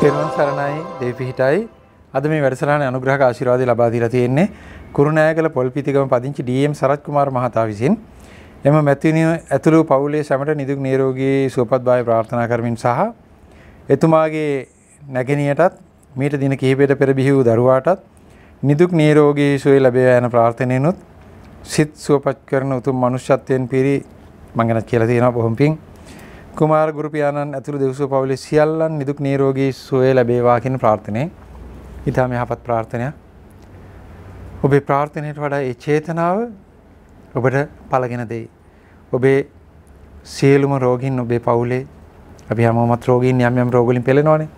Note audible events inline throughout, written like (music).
තෙරුවන් සරණයි දේපිහිටයි අද මේ වැඩසටහන අනුග්‍රහක ආශිර්වාදය ලබා දීලා තියෙන්නේ කුරුණෑගල පොල්පිටිගම පදිංචි ඩී.එම්. සරත් කුමාර මහතා විසින් එම මැතිණිය ඇතුළු පවුලේ සැමට නිදුක් නිරෝගී සුවපත් භාවය ප්‍රාර්ථනා කරමින් සහ එතුමාගේ නැගණියටත් මීට දින කිහිපයකට පෙර බිහි වූ දරුවාටත් නිදුක් නිරෝගී සුවය ලැබේවා යන ප්‍රාර්ථනෙනුත් සිත් සුවපත් කරන උතුම් මනුෂ්‍යත්වයෙන් පිරි මම ගැන කියලා තියෙනවා බොහොම පිං කුමාර ගුරු පියාණන් ඇතුළු දෙව්සුව පවුලේ සියල්ලන් නිදුක් නිරෝගී සුවය ලැබේවා කියන ප්‍රාර්ථනාවයි. ඊටාම යහපත් ප්‍රාර්ථනයක්. ඔබේ ප්‍රාර්ථනයට වඩා ඒ චේතනාව ඔබට පළගෙන දෙයි. ඔබේ සියලුම රෝගීන් ඔබේ පවුලේ අපි හැමෝමත් රෝගීන් යම් යම් රෝග වලින් පෙළෙනවානේ.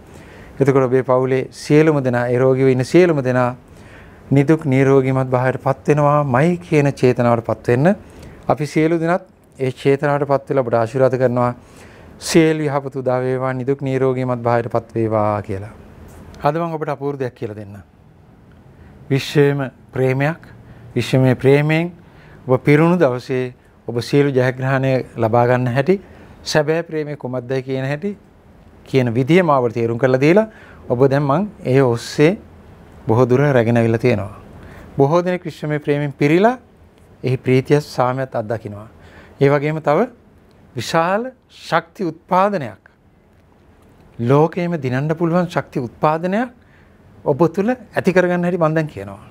එතකොට ඔබේ පවුලේ සියලුම දෙනා ඒ රෝගීව ඉන්න සියලුම දෙනා නිදුක් නිරෝගීමත් භාවයටපත් වෙනවාමයි කියන චේතනාවටපත් වෙන්න අපි සියලු දෙනාත් ඒ චේතනාවටපත් වෙලා ඔබට ආශිර්වාද කරනවා. සියලු යහපත උදා වේවා නිදුක් නිරෝගීමත් භාවයටපත් වේවා කියලා. අද මම ඔබට අපූර්ව දෙයක් කියලා දෙන්නම්. විශ්වයේම ප්‍රේමයක්, විශ්වමය ප්‍රේමයෙන් ඔබ පිරුණු දවසේ ඔබ සියලු ජයග්‍රහණය ලබා ගන්න හැටි, සැබෑ ප්‍රේමය කොමක්දයි කියන හැටි කියන විදිය මාවට තේරුම් කරලා දීලා ඔබ දැන් මං ඒ ඔස්සේ බොහෝ දුර රැගෙන අවිලා තියෙනවා. බොහෝ දෙනෙක් විශ්වමය ප්‍රේමයෙන් පිරීලා එහි ප්‍රීතිය සාමයත් අත්දකින්නවා. ඒ වගේම තව විශාල ශක්ති උත්පාදනයක් ලෝකයේම දිනන්න පුළුවන් ශක්ති උත්පාදනයක් ඔබ තුල ඇති කරගන්න හැටි මම දැන් කියනවා.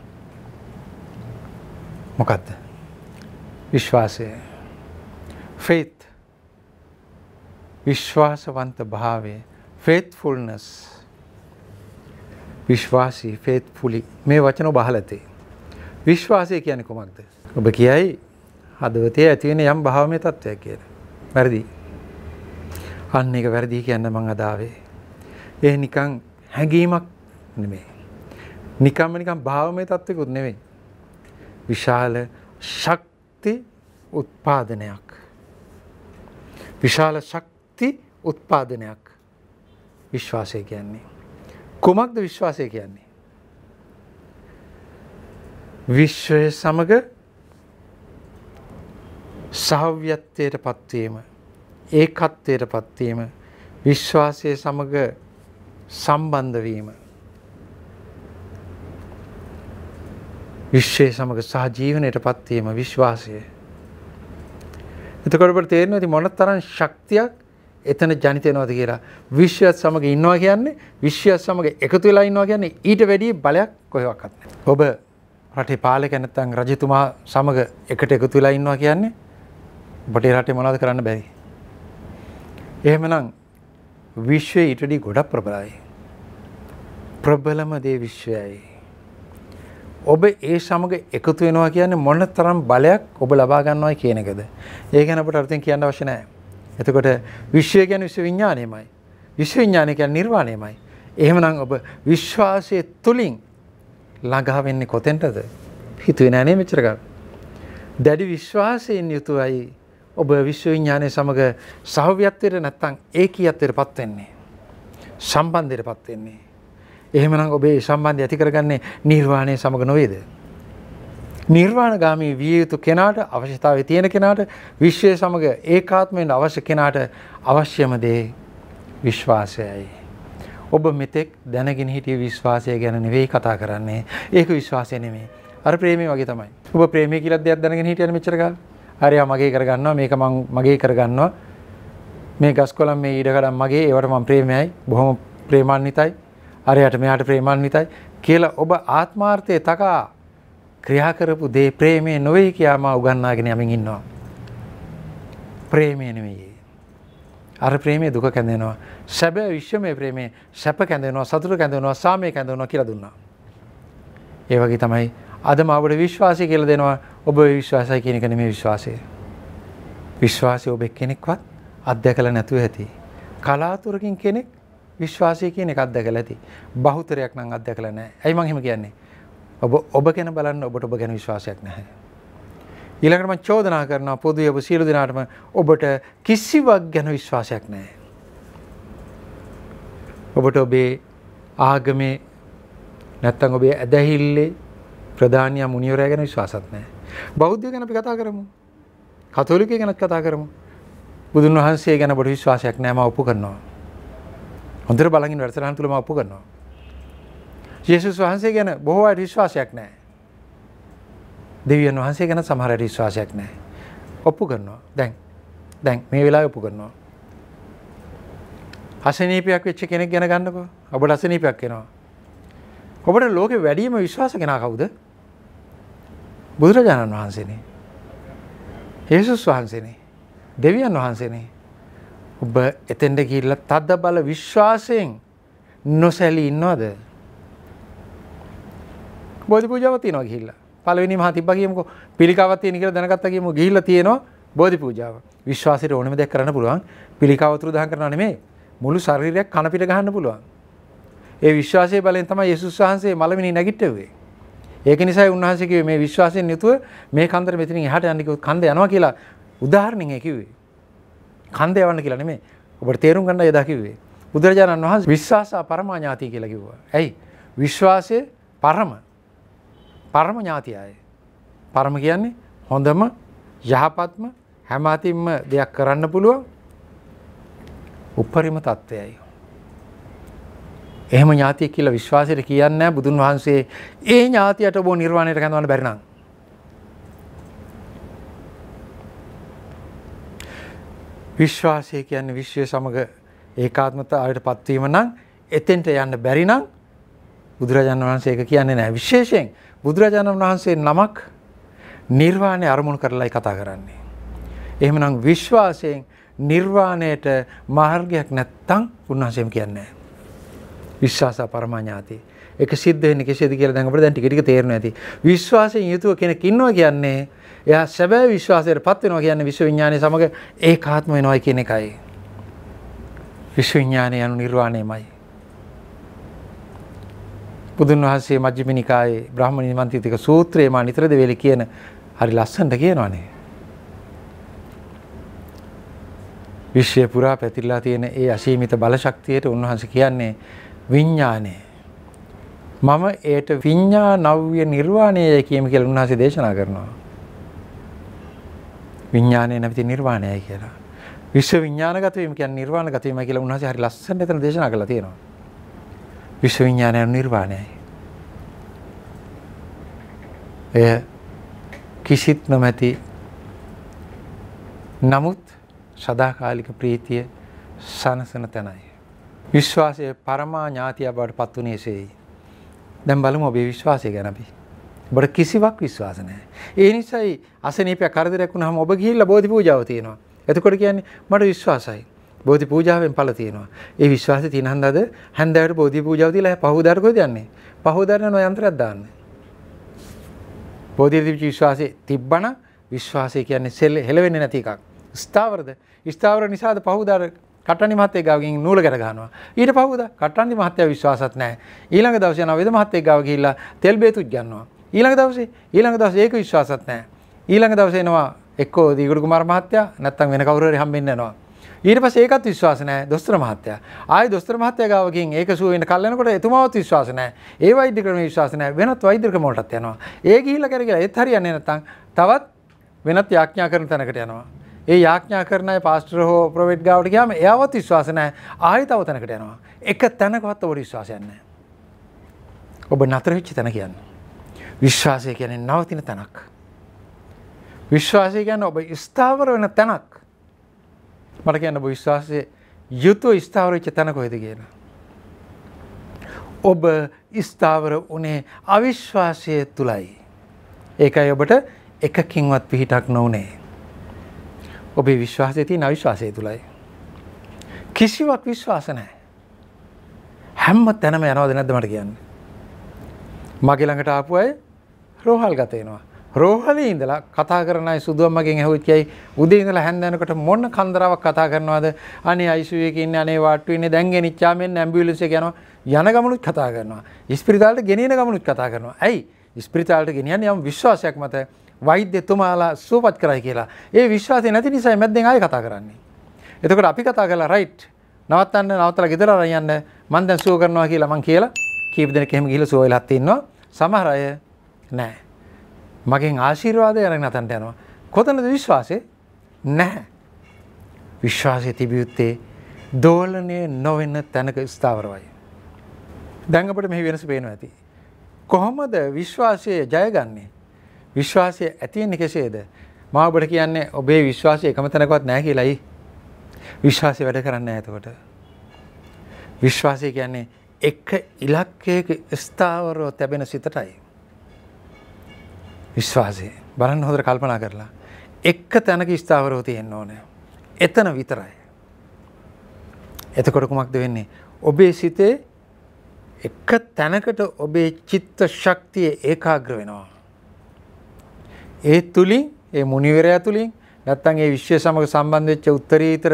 මොකද්ද? විශ්වාසය. faith. විශ්වාසවන්ත භාවය. faithfulness. විශ්වාසී faithfully මේ වචන ඔබ අහලා තියෙන්නේ. විශ්වාසය කියන්නේ කොහොමද? ඔබ කියයි හදවතේ ඇතිවෙන යම් භාවමය තත්ත්වයක් කියලා. වැරදි. අන්න එක වැරදි කියන්න මං අදාවේ. ඒ නිකන් හැඟීමක් නෙමේ. නිකම්ම නිකම් භාවමය තත්ත්වකුත් නෙවෙයි. විශාල ශක්ති උත්පාදනයක්. විශාල ශක්ති උත්පාදනයක් විශ්වාසය කියන්නේ. කුමක්ද විශ්වාසය කියන්නේ. විශ්වය සමඟ සහව්‍යත්වයට පත්වීම ඒකත්වයට පත්වීම විශ්වාසය සමග සම්බන්ධවීම විශ්වය සමඟ සහජීවනයට පත්වීම විශ්වාසය එතකොට තේරෙන ඇති මොන තරම් ශක්තියක් එතන ජනිතයනවාද කියලා විශ්වත් සමඟ ඉන්නවා කියන්නේ විශ්වත් සමඟ එකතු වෙලා ඉන්නවා කියන්නේ ඊට වැඩිය බලයක් කොහෙවක්ත් ඔබ රටේ පාලක නැත්තං රජතුමා සමඟ එකට එකතු වෙලා ඉන්නවා කියන්නේ බටේ රටේ මොනවද කරන්න බැරි. එහෙමනම් විශ්වයේ ඊටදී ගොඩක් ප්‍රබලයි. ප්‍රබලම දේ විශ්වයයි. ඔබ ඒ සමග එකතු වෙනවා කියන්නේ මොන තරම් බලයක් ඔබ ලබා ගන්නවා කියන එකද. ඒ ගැන අපට අර්ථයෙන් කියන්න අවශ්‍ය නැහැ. එතකොට විශ්වය කියන්නේ විශ්ව විඥාණයමයි. විශ්ව විඥාණය කියන්නේ නිර්වාණයමයි. එහෙමනම් ඔබ විශ්වාසයේ තුලින් ළඟා වෙන්නේ කොතෙන්ටද? හිතුවේ නෑනේ මෙච්චර කල්. දැඩි විශ්වාසයෙන් යුතුවයි ඔබ විශ්වවිඥානය සමඟ සහව්‍යත්වයට නැත්තං ඒකී අත්තයට පත්වෙන්නේ. සම්බන්ධයට පත්වෙන්නේ. එහෙමනම් ඔබේ සම්බන්ධය ඇති කරගන්නේ නිර්වාණය සමඟ නොවේද. නිර්වාණ ගාමී විය යුතු කෙනාට අවශ්‍යතාව තියෙන කෙනාට විශ්වය සමඟ ඒකාත්මයෙන් අවශ්‍ය කෙනාට අවශ්‍යම දේ විශ්වාසයයි. ඔබ මෙතෙක් දැනගෙන හිටිය විශ්වාසය ගැන නෙවෙයි කතා කරන්නේ ඒක විශ්වාසය නෙමේ අර ප්‍රේමේ වගේ තමයි ඔබ ප්‍රේමය කියලත් දෙයක් දැනගෙන හිටියන මෙචරකා හරියා මගේ කරගන්නවා මේක මං මගේ කරගන්නවා මේ ගස්කොලන් මේ ඊඩකඩම් මගේ ඒවට මම ප්‍රේමයයි බොහොම ප්‍රේමාන්විතයි අරයට මෙයාට ප්‍රේමාන්විතයි කියලා ඔබ ආත්මාර්ථය තකා ක්‍රියා කරපු දේ ප්‍රේමය නොවේ කියලා මා උගන්වාගෙන යමින් ඉන්නවා ප්‍රේමය නෙවෙයි අර ප්‍රේමේ දුක කැඳෙනවා සැබෑ විශ්වමය ප්‍රේමේ සැප කැඳෙනවා සතුට කැඳෙනවා සාමය කැඳෙනවා කියලා දුන්නා ඒ වගේ තමයි අද මාවට විශ්වාසය කියලා දෙනවා ඔබ විශ්වාසයි කියන එක නෙමෙයි විශ්වාසය. විශ්වාසය ඔබ කෙනෙක්වත් අත්දැකලා නැතුව ඇති. කලාතුරකින් කෙනෙක් විශ්වාසය කියන එක අත්දැකලා ඇති. බහුතරයක් නම් අත්දැකලා නැහැ. ඇයි මං එහෙම කියන්නේ? ඔබ ඔබ ගැන බලන්න ඔබට ඔබ ගැන විශ්වාසයක් නැහැ. ඊළඟට මම චෝදනා කරනවා පොදුවේ ඔබ සියලු දෙනාටම ඔබට කිසිවක් ගැන විශ්වාසයක් නැහැ. ඔබට ඔබේ ආගමේ නැත්තම් ඔබේ ඇදහිල්ලේ ප්‍රධානියා මුනිවරයා ගැන විශ්වාසත් නැහැ. බෞද්ධය ගැන අපි කතා කරමු. කතෝලිකය ගැනත් කතා කරමු. බුදුන් වහන්සේ ගැන බොට විශ්වාසයක් නෑ මම ඔප්පු කරනවා. හොඳට බලන් වැඩසටහන තුල මම ඔප්පු කරනවා. යේසුස් වහන්සේ ගැන බොහෝ අය විශ්වාසයක් නෑ. දෙවියන් වහන්සේ ගැන සමහර අය විශ්වාසයක් නෑ. ඔප්පු කරනවා. දැන් දැන් මේ වෙලාවේ ඔප්පු කරනවා. අසනීපයක් වෙච්ච කෙනෙක් ගැන ගන්නකෝ. ඔබට අසනීපයක් වෙනවා. ඔබට ලෝකෙ වැඩිම විශ්වාස කෙනා කවුද? බුදුරජාණන් වහන්සේනේ. යේසුස් වහන්සේනේ. දෙවියන් වහන්සේනේ. ඔබ එතෙන්ට ගිහිල්ලා තද බල විශ්වාසයෙන් නොසැලී ඉන්නවද? බෝධි පූජාව තියනවා ගිහිල්ලා. පළවෙනි මහා තිබ්බා කියමුකෝ. පිළිකාවක් තියෙන කියලා දැනගත්තා කියමු. ගිහිල්ලා තියෙනවා බෝධි පූජාව. විශ්වාසයට ඕනම දෙයක් කරන්න පුළුවන්. පිළිකාව උතුරු දහම් කරනවා නෙමෙයි. මුළු ශරීරයක් කන පිට ගහන්න පුළුවන්. ඒ විශ්වාසයේ බලයෙන් තමයි යේසුස් වහන්සේ මලමිනි නැගිට්ටුවේ. ඒක නිසා උන්වහන්සේ කිව්වේ මේ විශ්වාසයෙන් යුතුව මේ කන්දර මෙතනින් එහාට යන්න කිව්වොත් කන්ද යනවා කියලා උදාහරණෙන් ඒ කිව්වේ. කන්ද යවන්න කියලා නෙමෙයි. ඔබට තේරුම් ගන්න එදා කිව්වේ. බුදුරජාණන් වහන්සේ විශ්වාසා පරමාඥාති කියලා කිව්වා. ඇයි? විශ්වාසය පරම පරම ඥාතියයි. පරම කියන්නේ හොඳම යහපත්ම හැම අතින්ම දෙයක් කරන්න පුළුවන් උපරිම තත්ත්වයයි. එහෙම ඥාතිය කියලා විශ්වාසයට කියන්නේ බුදුන් වහන්සේ ඒ ඥාතියට ඔබ නිර්වාණයට කැඳවන්න බැරි නම් විශ්වාසය කියන්නේ විශ්වය සමග ඒකාත්මතාවයට පත්වීම නම් එතෙන්ට යන්න බැරි නම් බුදුරජාණන් වහන්සේ ඒක කියන්නේ නැහැ විශේෂයෙන් බුදුරජාණන් වහන්සේ නමක් නිර්වාණය අරමුණු කරලායි කතා කරන්නේ එහෙමනම් විශ්වාසයෙන් නිර්වාණයට මාර්ගයක් නැත්තම් උන්වහන්සේම කියන්නේ නැහැ විශ්වාසා පරමාඥාති. එක සිද්ධ වෙන්නේ කෙසේද කියලා දැන් අපිට දැන් ටික ටික තේරෙනවා ඇති. විශ්වාසයෙන් යුතුව කෙනෙක් ඉන්නවා කියන්නේ එයා සැබෑ විශ්වාසයටපත් වෙනවා කියන්නේ විශ්ව විඥානය සමග ඒකාත්ම වෙනවයි කියන එකයි. විශ්ව විඥානය anu නිර්වාණයමයි. බුදුන් වහන්සේ මජ්ක්‍ධිම නිකායේ බ්‍රාහ්මණ නිමන්තිතික සූත්‍රයේ මා නිතර දෙවේලි කියන හරි ලස්සනට කියනවනේ. විශ්වය පුරා පැතිරලා තියෙන ඒ අසීමිත බලශක්තියට උන්වහන්සේ කියන්නේ විඤ්ඥානය. මම ඒයට විඤ්ඥා නව්‍ය නිර්වාණය කියම කියල උන්හසේ දේශනා කරනවා. විඤ්ඥානය නැති නිර්වාණය කියලා. විශ්ව විඤ්ඥානගතවීම කිය නිර්වාණ ගතවීම කියලා උන්හස හරි ලස්සන තන දේශනා කළ තියෙනවා. විශ්ව විඤ්ඥානය නිර්වාණයයි. එය කිසිත් නොමැති නමුත් සදාකාලික ප්‍රීතිය සනසන තැනයි. විශ්වාසය පරමා ඥාතිය බවට පත් වුනේ එසේයි. දැන් බලමු ඔබේ විශ්වාසය ගැන අපි. ඔබට කිසිවක් විශ්වාස නැහැ. ඒ නිසායි අසනීපයක් කරදරයක් වුණාම ඔබ ගිහිල්ලා බෝධි පූජාව තියෙනවා. එතකොට කියන්නේ මට විශ්වාසයි. බෝධි පූජාවෙන් ඵල තියෙනවා. ඒ විශ්වාසය තියෙන හන්දද හන්දෑවට බෝධි පූජාව දීලා පහවදාට කොහෙද යන්නේ? පහවදාට යන යන්ත්‍රයක් දාන්න. බෝධි දිවිච විශ්වාසය තිබ්බන විශ්වාසය කියන්නේ සෙල් හෙලවෙන්නේ නැති එකක්. ස්ථාවරද? ස්ථාවර නිසාද පහවදාට කටනි මහත්තේ ගාවකින් නූල ගැට ගන්නවා. ඊට පහුවද කටනි මහත්තයා විශ්වාසත් නැහැ. ඊළඟ දවසේ යනවා වෙද මහත්තේ ගාව ගිහිල්ලා තෙල් බේතුත් ගන්නවා. ඊළඟ දවසේ ඊළඟ දවසේ ඒක විශ්වාසත් නැහැ. ඊළඟ දවසේ එනවා එක්කෝ දීගුරු කුමාර මහත්තයා නැත්නම් වෙන කවුරු හරි හම්බෙන්න යනවා. ඊට පස්සේ ඒකත් විශ්වාස නැහැ දොස්තර මහත්තයා. ආයි දොස්තර මහත්තයා ගාවකින් ඒක සුව වෙන කල් යනකොට එතුමාවත් විශ්වාස නැහැ. ඒ වෛද්‍ය ක්‍රම විශ්වාස නැහැ. වෙනත් වෛද්‍ය ක්‍රම වලටත් යනවා. ඒ ගිහිල්ලා කරගෙන ඒත් හරියන්නේ නැත්නම් තවත් වෙනත් යාඥා කරන තැනකට යනවා. ඒ යාඥා කරන අය පාස්ටර් හෝ ප්‍රොෆෙට් ගාවට ගියාම එයාවත් විශ්වාස නැහැ ආයෙ තව තැනකට යනවා. එක තැනකවත් ඔබට විශ්වාසයක් නැහැ. ඔබ නතර වෙච්ච තැන කියන්නේ. විශ්වාසය කියන්නේ නවතින තැනක්. විශ්වාසය ගැන ඔබ ස්ථාවර වෙන තැනක් මට කියන්න ඔබ විශ්වාසය යුතුව ස්ථාවරච්ච තැනකොහෙද කියන. ඔබ ස්ථාවර වනේ අවිශ්වාසය තුළයි. ඒකයි ඔබට එකකින්වත් පිහිටක් නොවනේ. ඔබේ විශ්වාසය තිය නවිශ්වාසය තුළයි. කිසිවක් විශ්වාස නෑ. හැම්ම තැනම යනවද නැද මට කියන්න. මගේ ළඟට ආපු අය රෝහල් ගතයනවා. රෝහලේ ඉඳලා කතා කරනයි සුදුවම්මගෙන් ඇහුවත් කියයි උදේ ඉඳලා හැන්දෑනකට මොන කන්දරාවක් කතා කරනවද අනේ ICU එකේ ඉන්නේ අනේ වාට්ටුවේ ඉන්නේ දැන් ගෙනිච්චා මෙන්න ඇම්බියුලන්ස් එක යනවා යන ගමනුත් කතා කරනවා ඉස්පිරිතාලට ගෙනින ගමනුත් කතා කරනවා ඇයි ඉස්පිරිතාලට ගෙනියන්නේ යම් විශ්වාසයක් මත වෛද්‍යතුමාලා සුවපත් කරයි කියලා ඒ විශ්වාසය නැති නිසා මැද්දෙන් ආයෙ කතා කරන්නේ. එතකොට අපි කතා කරලා රයිට් නවත්තන්න නවත්තලා ගෙදර අරන් යන්න මම දැන් සුව කරනවා කියලා මං කියලා කීප දෙනෙක් එහෙම ගිහිල්ලා සුව වෙලා තින්නවා. සමහර අය නෑ. මගෙන් ආශිර්වාදය අරගෙන අතන්ට යනවා. කොතනද විශ්වාසය? නැහැ. විශ්වාසය තිබිය යුත්තේ දෝලනය නොවෙන්න තැනක ස්ථාවරවයි. දැන් අපිට මෙහි වෙනස පේනවා ඇති. කොහොමද විශ්වාසය ජයගන්නේ? විශ්වාසය ඇතිවෙන්නේ කෙසේද? මම ඔබට කියන්නේ ඔබේ විශ්වාසය එකම තැනකවත් නැහැ කියලායි. විශ්වාසය වැඩ කරන්නේ නැහැ එතකොට. විශ්වාසය කියන්නේ එක ඉලක්කයක ස්ථාවරව තැබෙන සිතටයි. විශ්වාසය බලන්න හොඳට කල්පනා කරලා එක තැනක ස්ථාවරව තියෙන්න ඕනේ. එතන විතරයි. එතකොට කුමක්ද වෙන්නේ? ඔබේ සිතේ එක තැනකට ඔබේ චිත්ත ශක්තිය ඒකාග්‍ර වෙනවා. ඒ තුලින් ඒ මුනිවරයා තුලින් නැත්තම් ඒ විශ්වය සමග සම්බන්ධ වෙච්ච උත්තරීතර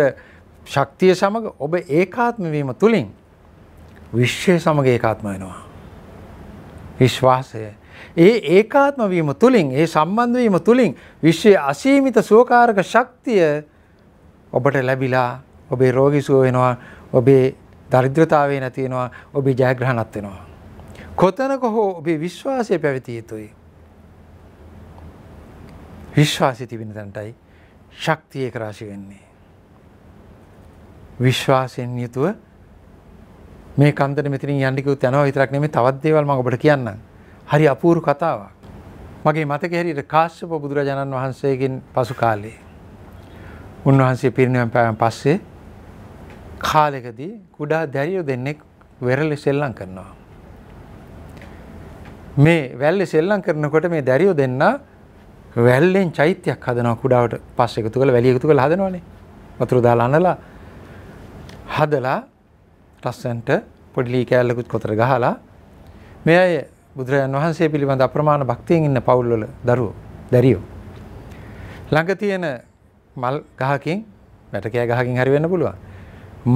ශක්තිය සමග ඔබ ඒකාත්ම වීම තුලින් විශ්වය සමග ඒකාත්ම වෙනවා. විශ්වාසය. ඒ ඒකාත්ම වීම තුලින් ඒ සම්බන්ධ වීම තුලින් විශ්වයේ අසීමිත සුවකාරක ශක්තිය ඔබට ලැබිලා ඔබේ රෝගී සුව වෙනවා ඔබේ දරිද්‍රතාවය නැති වෙනවා ඔබේ ජයග්‍රහණත් වෙනවා කොතනක හෝ ඔබේ විශ්වාසය පැවතිය යුතුයි විශ්වාසය තිබෙන තැනටයි ශක්තිය කරාශි වෙන්නේ. විශ්වාසයෙන් යුතුව මේ කන්දර මෙතින් යන්නිකුත් යනවා විතරක් නෙමේ තවත් දේවල් මම ඔබට කියන්නම්. හරි අපූර්ව කතාවක්. මගේ මතක හැටියට කාශ්‍යප බුදුරජාණන් වහන්සේගෙන් පසු කාලේ උන්වහන්සේ පිරිනිවන් පෑවන් පස්සේ කාලෙකදී කුඩා දැරියෝ දෙන්නෙක් වෙරළෙ සෙල්ලම් කරනවා. මේ වැල්ලෙ සෙල්ලම් කරනකොට මේ දැරියෝ දෙන්නා වැල්ලෙන් චෛත්‍යයක් හදනවා කුඩාවට පස් එකතු කළ වැලි එකතු කළ හදනවනේ වතුර දාලා අනලා හදලා රස්සන්ට පොඩි ලී කෑල්ලකුත් කොතර ගහලා මේ අය බුදුරජාන් වහන්සේ පිළිබඳ අප්‍රමාණ භක්තියෙන් ඉන්න පවුල්වල දරුවෝ දැරියෝ ළඟ තියෙන මල් ගහකින් වැටකෑ ගහකින් හරි වෙන්න පුළුවන්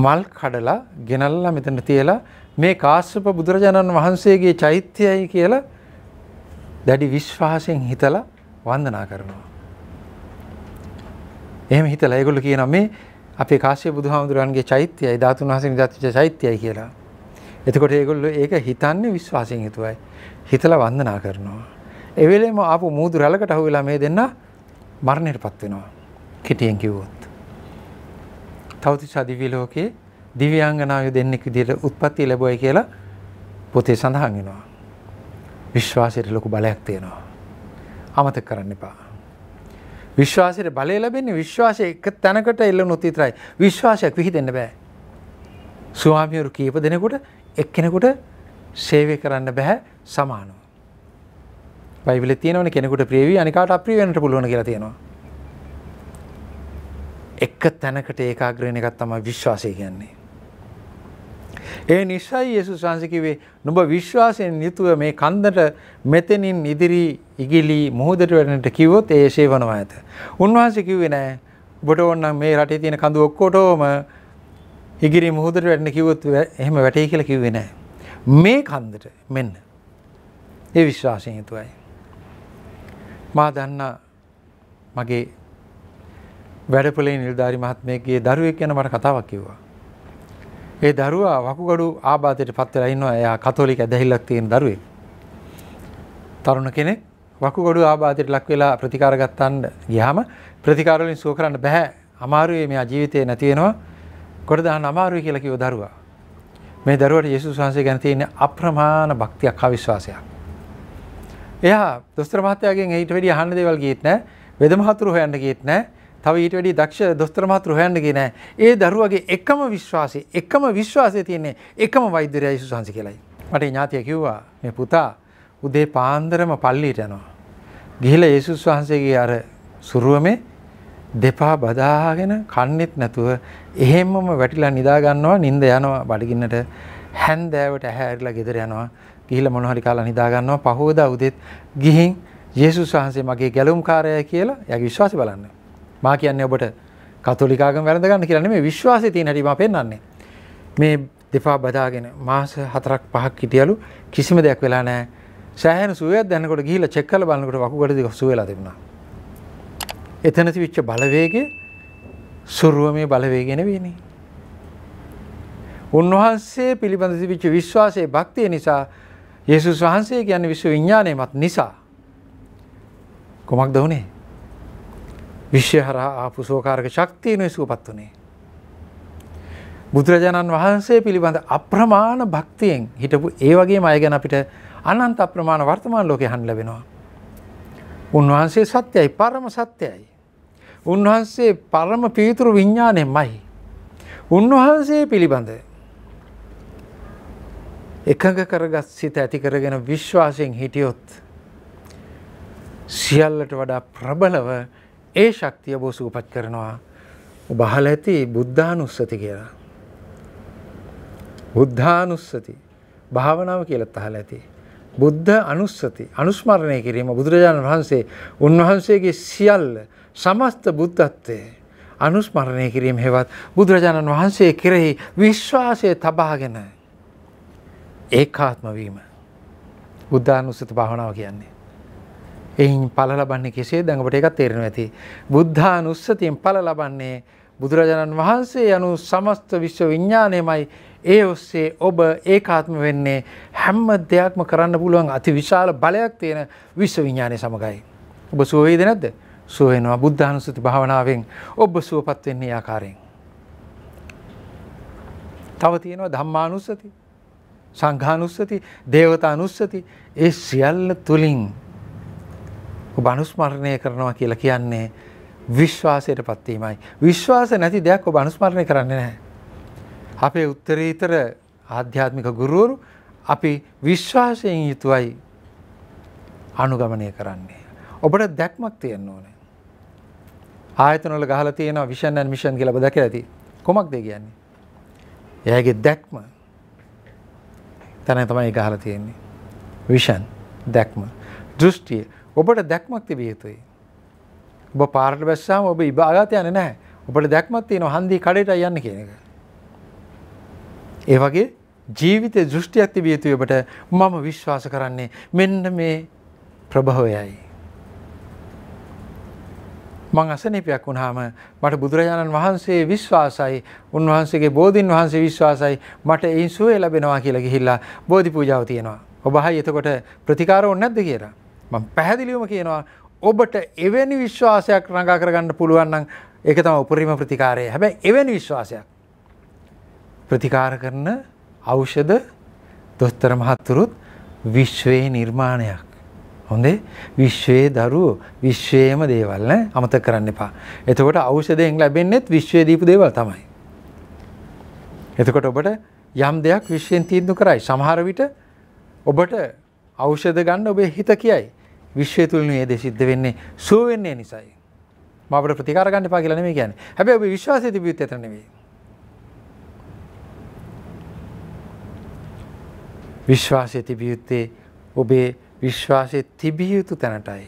මල් කඩලා ගෙනල්ලා මෙතන තියලා මේ කාශ්‍යප බුදුරජාණන් වහන්සේගේ චෛත්‍යයයි කියලා දැඩි විශ්වාසයෙන් හිතලා වන්දනා කරනවා. එහෙම හිතලා ඒගොල්ලෝ කියනවා මේ අපේ කාශ්‍යප බුදුහාමුදුරන්ගේ චෛත්‍යයයි ධාතුන් වහන්සේ නිදත්විච්ච චෛත්‍යයයි කියලා. එතකොට ඒගොල්ලෝ ඒක හිතන්නේ විශ්වාසයෙන් හිතුවයි. හිතලා වන්දනා කරනවා. ඒ වෙලේම ආපු මූදු රැළකට අහු වෙලා මේ දෙන්න මරණයටපත් වෙනවා. කෙටියෙන් කිව්වොත්. තවතිසා දිව්‍ය ලෝකයේ දිව්‍යාංගනායු දෙන්නෙක් විදිහට උත්පත්ති ලැබුවයි කියලා පොතේ සඳහන් වෙනවා. විශ්වාසයට ලොකු බලයක් තියෙනවා. අමතක කරන්න එපා. විශ්වාසයට බලය ලැබෙන්නේ විශ්වාසය එක තැනකට එල්ල නොතිතරයි විශ්වාසයක් විහිදන්න බෑ. ස්වාමියරු කීප දෙනකොට එක්කෙනෙකුට සේවය කරන්න බැහැ සමානු. බයිවිල තියනවන කෙනෙකුට ප්‍රේවී අනිකාට අප්‍රියවෙන්ට පුළුවන කියලා තියෙනවා. එක්ක තැනකට ඒකාග්‍රයන එකත් තම විශ්වාසය කියන්නේ. ඒ නිසයි යෙසු සංසිකිවේ නුඹ විශ්වාසයෙන් යුතුව මේ කන්දට මෙතනින් ඉදිරී ඉගිලි මුහුදට වැටෙනට කිව්වොත් ඒ ශේවනවා ඇත. උන්වහන්සේ කිව්වේ නෑ ඔබට ඕනනම් මේ රටේ තියෙන කඳු ඔක්කොටම ඉගිලි මුහුදට වැටෙන කිව්වොත් එහෙම වැටේ කියලා කිව්වේ නෑ. මේ කන්දට මෙන්න. ඒ විශ්වාසයෙන් යුතුවයි. මා දන්නා මගේ වැඩපලේ නිල්ධාරි මහත්මයගේ දරුවෙක් ගැන මට කතාවක් කිව්වා. ඒ දරුවා වකුගඩු ආබාධයට පත් වෙලා ඉන්නවා එයා කතෝලික ඇදහිල්ලක් තියෙන දරුවෙක්. තරුණ කෙනෙක් වකුගොඩු ආබාධයට ලක් වෙලා ප්‍රතිකාර ගන්න ගියාම ප්‍රතිකාර වලින් සුව කරන්න බෑ. අමාරුයි මෙයා ජීවිතේ නැති වෙනවා. කොට දාන්න අමාරුයි කියලා කිව්ව දරුවා. මේ දරුවට යේසුස් වහන්සේ ගැන තියෙන අප්‍රමාණ භක්තියක් හා විශ්වාසයක්. එයා දොස්තර මහත්තයාගෙන් ඊට වැඩිය අහන්න දේවල් ගියෙත් නෑ. වෙද මහතුරු හොයන්න ගියෙත් නෑ. තව ඊට වැඩි දක්ෂ දොස්තර මහතුරු හොයන්න ගියේ නෑ. ඒ දරුවගේ එකම විශ්වාසය, එකම විශ්වාසය තියෙන්නේ එකම වෛද්‍යරයා යේසුස් වහන්සේ කියලායි. මට ඥාතිය කිව්වා මේ පුතා උදේ පාන්දරම පල්ලියට යනවා. ගිහිලා යේසුස් වහන්සේගේ අර සුරුවමේ දෙපා බදාගෙන කන්නෙත් නැතුව එහෙම්මම වැටිලා නිදා ගන්නවා නිින්ද යනවා බඩගින්නට හැන්දෑවට ඇහැරිලා ගෙදර යනවා ගිහිලා මොන හරි කාලා නිදා ගන්නවා පහවදා උදෙත් ගිහින් යේසුස් වහන්සේ මගේ ගැලුම්කාරයයි කියලා එයාගේ විශ්වාසය බලන්න. මා කියන්නේ ඔබට කතෝලික ආගම වැළඳ ගන්න කියලා නෙමෙයි විශ්වාසය තියෙන හැටි මම පෙන්වන්නේ. මේ දෙපා බදාගෙන මාස 4ක් 5ක් හිටියලු කිසිම දෙයක් වෙලා නැහැ. සෑහන සුවයක් දැනකොට ගිහිල චෙක්කල බලනකොට වකුගඩ දෙක සුවලා තිබුණා. එතන තිබිච්ච බලවේගය සුරුව මේ බලවේගෙන වෙන්නේ. උන්වහන්සේ පිළිබඳ තිබිච්ච විශ්වාසයේ භක්තිය නිසා යේසුස් වහන්සේ කියන්නේ විශ්ව විඥානයමත් නිසා කොමක්ද වුනේ? විශ්ය හරහා ආපු සෝකාරක ශක්තියනේ සුවපත් වුනේ. බුදුරජාණන් වහන්සේ පිළිබඳ අප්‍රමාණ භක්තියෙන් හිටපු ඒ වගේම අය ගැන අපිට අනන්ත අප්‍රමාණ වර්තමාන ලෝකෙ හන් ලැබෙනවා. උන්වහන්සේ සත්‍යයි පරම සත්‍යයි. උන්වහන්සේ පරම පීතුරු විඤ්ඥානය මයි. උන්වහන්සේ පිළිබඳ. එකඟ කරගත් සිත ඇති කරගෙන විශ්වාසයෙන් හිටියොත්. සියල්ලට වඩා ප්‍රබලව ඒ ශක්තිය බෝ සූපත් කරනවා බහල ඇති බුද්ධානුස්සති කියලා. බුද්ධානුස්සති භාවනාව කියලත් අහල ඇති. බුද්ධ අනුස්සති අනුස්මරණය කිරීම බුදුරජාණන් වහන්සේ උන්වහන්සේගේ සියල්ල සමස්ත බුද්ධත්වය අනුස්මරණය කිරීම හෙවත් බුදුරජාණන් වහන්සේ කෙරෙහි විශ්වාසය තබාගෙන ඒකාත්ම වීම බුද්ධානුස්සති භාවනාව කියන්නේ. එයින් පල ලබන්නේ කෙසේ දැඟට එකත් තේරෙන ඇති. බුද්ධානුස්සතියෙන් පල ලබන්නේ බුදුරජාණන් වහන්සේ යනු සමස්ත විශ්ව විඤ්ඥානයමයි ඒ ඔස්සේ ඔබ ඒකාත්ම වෙන්නේ හැම්ම දෙයක්ම කරන්න පුළුවන් අති විශාල බලයක් තියෙන විශ්ව විඥානය සමඟයි. ඔබ සුවේද නැද්ද? සුව වෙනවා බුද්ධානුස්සති භාවනාවෙන් ඔබ සුවපත් වෙන්නේ ආකාරයෙන්. තව තියෙනවා ධම්මානුස්සති, සංඝානුස්සති, දේවතානුස්සති ඒ සියල්ල තුලින් ඔබ අනුස්මරණය කරනවා කියලා කියන්නේ විශ්වාසයට පත්වීමයි. විශ්වාස නැති දෙයක් ඔබ අනුස්මරණය කරන්නේ නැහැ. අපේ උත්තරීතර ආධ්‍යාත්මික ගුරුවරු අපි විශ්වාසයෙන් යුතුවයි අනුගමනය කරන්නේ. ඔබට දැක්මක් තියෙන්න ඕනේ. ආයතනවල ගහලා තියෙනවා විෂන් ඇන් මිෂන් කියලා ඔබ දැකලා ඇති. කොමක්ද කියන්නේ? එයාගේ දැක්ම තනයි තමයි ගහලා තියෙන්නේ. විෂන් දැක්ම. දෘෂ්ටිය ඔබට දැක්මක් තිබිය යුතුයි. ඔබ පාරට බැස්සාම ඔබ ඉබාගත යන්නේ නැහැ. ඔබට දැක්මක් තියෙනවා හන්දිය කඩේට යන්න කියන එක. ඒ වගේ ජීවිත දෘෂ්ටියක් තිබිය යුතුයි ඔබට මම විශ්වාස කරන්නේ මෙන්න මේ ප්‍රභවයයි. මං අසනීපයක් වුණාම මට බුදුරජාණන් වහන්සේ විශ්වාසයි උන්වහන්සේගේ බෝධීන් වහන්සේ විශ්වාසයි මට එයින් සුවය ලැබෙනවා කියලා ගිහිල්ලා බෝධි පූජාව තියෙනවා. ඔබහයි එතකොට ප්‍රතිකාර ඕනේ නැද්ද කියලා. මම පැහැදිලිවම කියනවා ඔබට එවැනි විශ්වාසයක් රඟා කරගන්න පුළුවන් නම් ඒක තමයි උපරිම ප්‍රතිකාරය. හැබැයි එවැනි විශ්වාසයක් ප්‍රතිකාර කරන ඖෂධ දොස්තර මහත්තුරුත් විශ්වයේ නිර්මාණයක්. හොඳේ විශ්වයේ දරුවෝ විශ්වයේම දේවල් නේ අමතක කරන්න එපා. එතකොට ඖෂධයෙන් ලැබෙන්නේත් විශ්වයේ දීපු දේවල් තමයි. එතකොට ඔබට යම් දෙයක් විශ්වයෙන් තීන්දුව කරයි. සමහර විට ඔබට ඖෂධ ගන්න ඔබේ හිත කියයි. විශ්වය තුල මේ දේ සිද්ධ වෙන්නේ සුව වෙන්නේ නිසායි. මම අපිට ප්‍රතිකාර ගන්න එපා කියලා නෙමෙයි කියන්නේ. හැබැයි ඔබේ විශ්වාසය තිබියුත් එතන නෙමෙයි. විශ්වාසය තිබිය යුත්තේ ඔබේ විශ්වාසය තිබිය යුතු තැනටයි.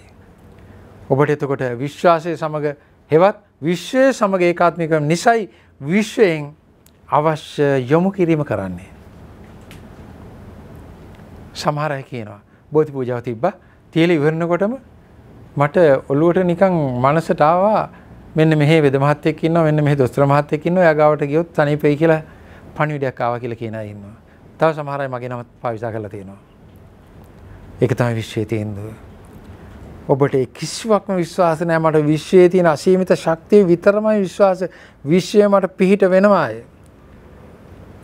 ඔබට එතකොට විශ්වාසය සමඟ හෙවත් විශ්වය සමඟ ඒකාත්මික නිසයි විශ්වයෙන් අවශ්‍ය යොමු කිරීම කරන්නේ. සමහරය කියනවා බෝධි පූජාව තිබ්බ තියල ඉවරණකොටම මට ඔලුවට නිකං මනසටාවා මෙන්න මෙහ වෙදමහත්තෙක්න්න මෙන්න මෙහ දොස්ත්‍ර මහත්තයකින්න යගාවට ගියොත් තනි පයි කියලා පණිවිඩයක් ආව කියල කියෙන ඉන්නවා. තව සමහරයි මගේ නමත් පාවිසා කරලා තියෙනවා. ඒක තමයි විශ්වයේ තීන්දුව. ඔබට කිසිවක්ම විශ්වාස නෑ මට විශ්වයේ තියෙන අසීමිත ශක්තිය විතරමයි විශ්වාස විශ්වය මට පිහිට වෙනවාය.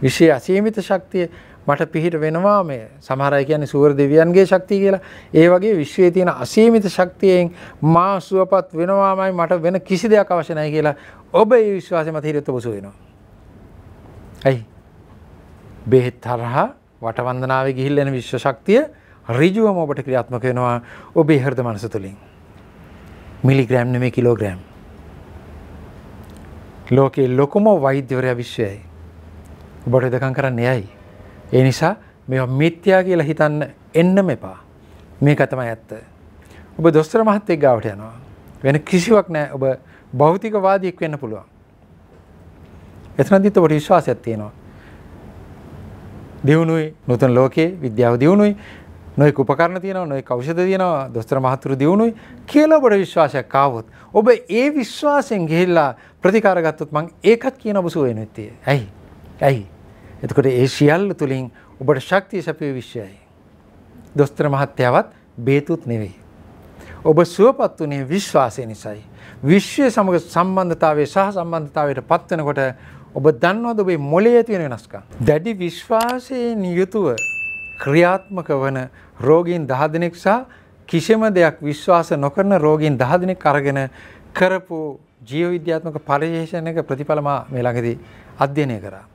විශ්වයේ අසීමිත ශක්තිය මට පිහිට වෙනවා මේ සමහරයි කියන්නේ සූර දෙවියන්ගේ ශක්තිය කියලා. ඒ වගේ විශ්වයේ තියෙන අසීමිත ශක්තියෙන් මා සුවපත් වෙනවාමයි මට වෙන කිසි දෙයක් අවශ්‍ය නැහැ කියලා ඔබ ඒ විශ්වාසය මත හිරියොත් ඔබ සුව වෙනවා. ඇයි බෙහෙත් හරහා වටවන්දනාවේ ගිහිල් එන විශ්ව ශක්තිය ඍජුවම ඔබට ක්‍රියාත්මක වෙනවා ඔබේ හෘද මනස තුලින්. මිලිග්‍රෑම් නෙමෙයි කිලෝග්‍රෑම්. ලෝකේ ලොකුම වෛද්‍යවරයා විශ්වයයි. ඔබට දෙකම් කරන්න එයයි. ඒ නිසා මේවා මිත්‍යා කියලා හිතන්න එන්නම එපා. මේක තමයි ඇත්ත. ඔබ දොස්තර මහත්තයෙක් ගාවට යනවා. වෙන කිසිවක් නැහැ. ඔබ භෞතිකවාදියෙක් වෙන්න පුළුවන්. එතනදිත් ඔබට විශ්වාසයක් තියෙනවා. දියුණුයි නූතන ලෝකයේ විද්‍යාව දියුණුයි නොයෙක් උපකරණ තියෙනවා නොයෙක් ඖෂධ තියෙනවා දොස්තර මහතුරු දියුණුයි කියලා ඔබට විශ්වාසයක් ආවොත් ඔබ ඒ විශ්වාසයෙන් ගිහිල්ලා ප්‍රතිකාර ගත්තොත් මම ඒකත් කියන ඔබ සුව වෙනුත්තේ ඇයි ඇයි එතකොට ඒ සියල්ල තුලින් ඔබට ශක්තිය සැපේ විශ්යයි දොස්තර මහත්තයාවත් බේතුත් නෙවෙයි ඔබ සුවපත් වුණේ විශ්වාසය නිසායි විශ්වය සමග සම්බන්ධතාවයේ සහ සම්බන්ධතාවයට පත් වෙනකොට ඔබ දන්නවද ඔබේ මොලේ තියෙන වෙනස්කම්? දැඩි විශ්වාසයෙන් යුතුව ක්‍රියාත්මක වන රෝගීන් 10 දෙනෙක් සහ කිසිම දෙයක් විශ්වාස නොකරන රෝගීන් 10 දෙනෙක් අරගෙන කරපු ජීව විද්‍යාත්මක පර්යේෂණයක ප්‍රතිඵල මා මේ ළඟදී අධ්‍යයනය කරා.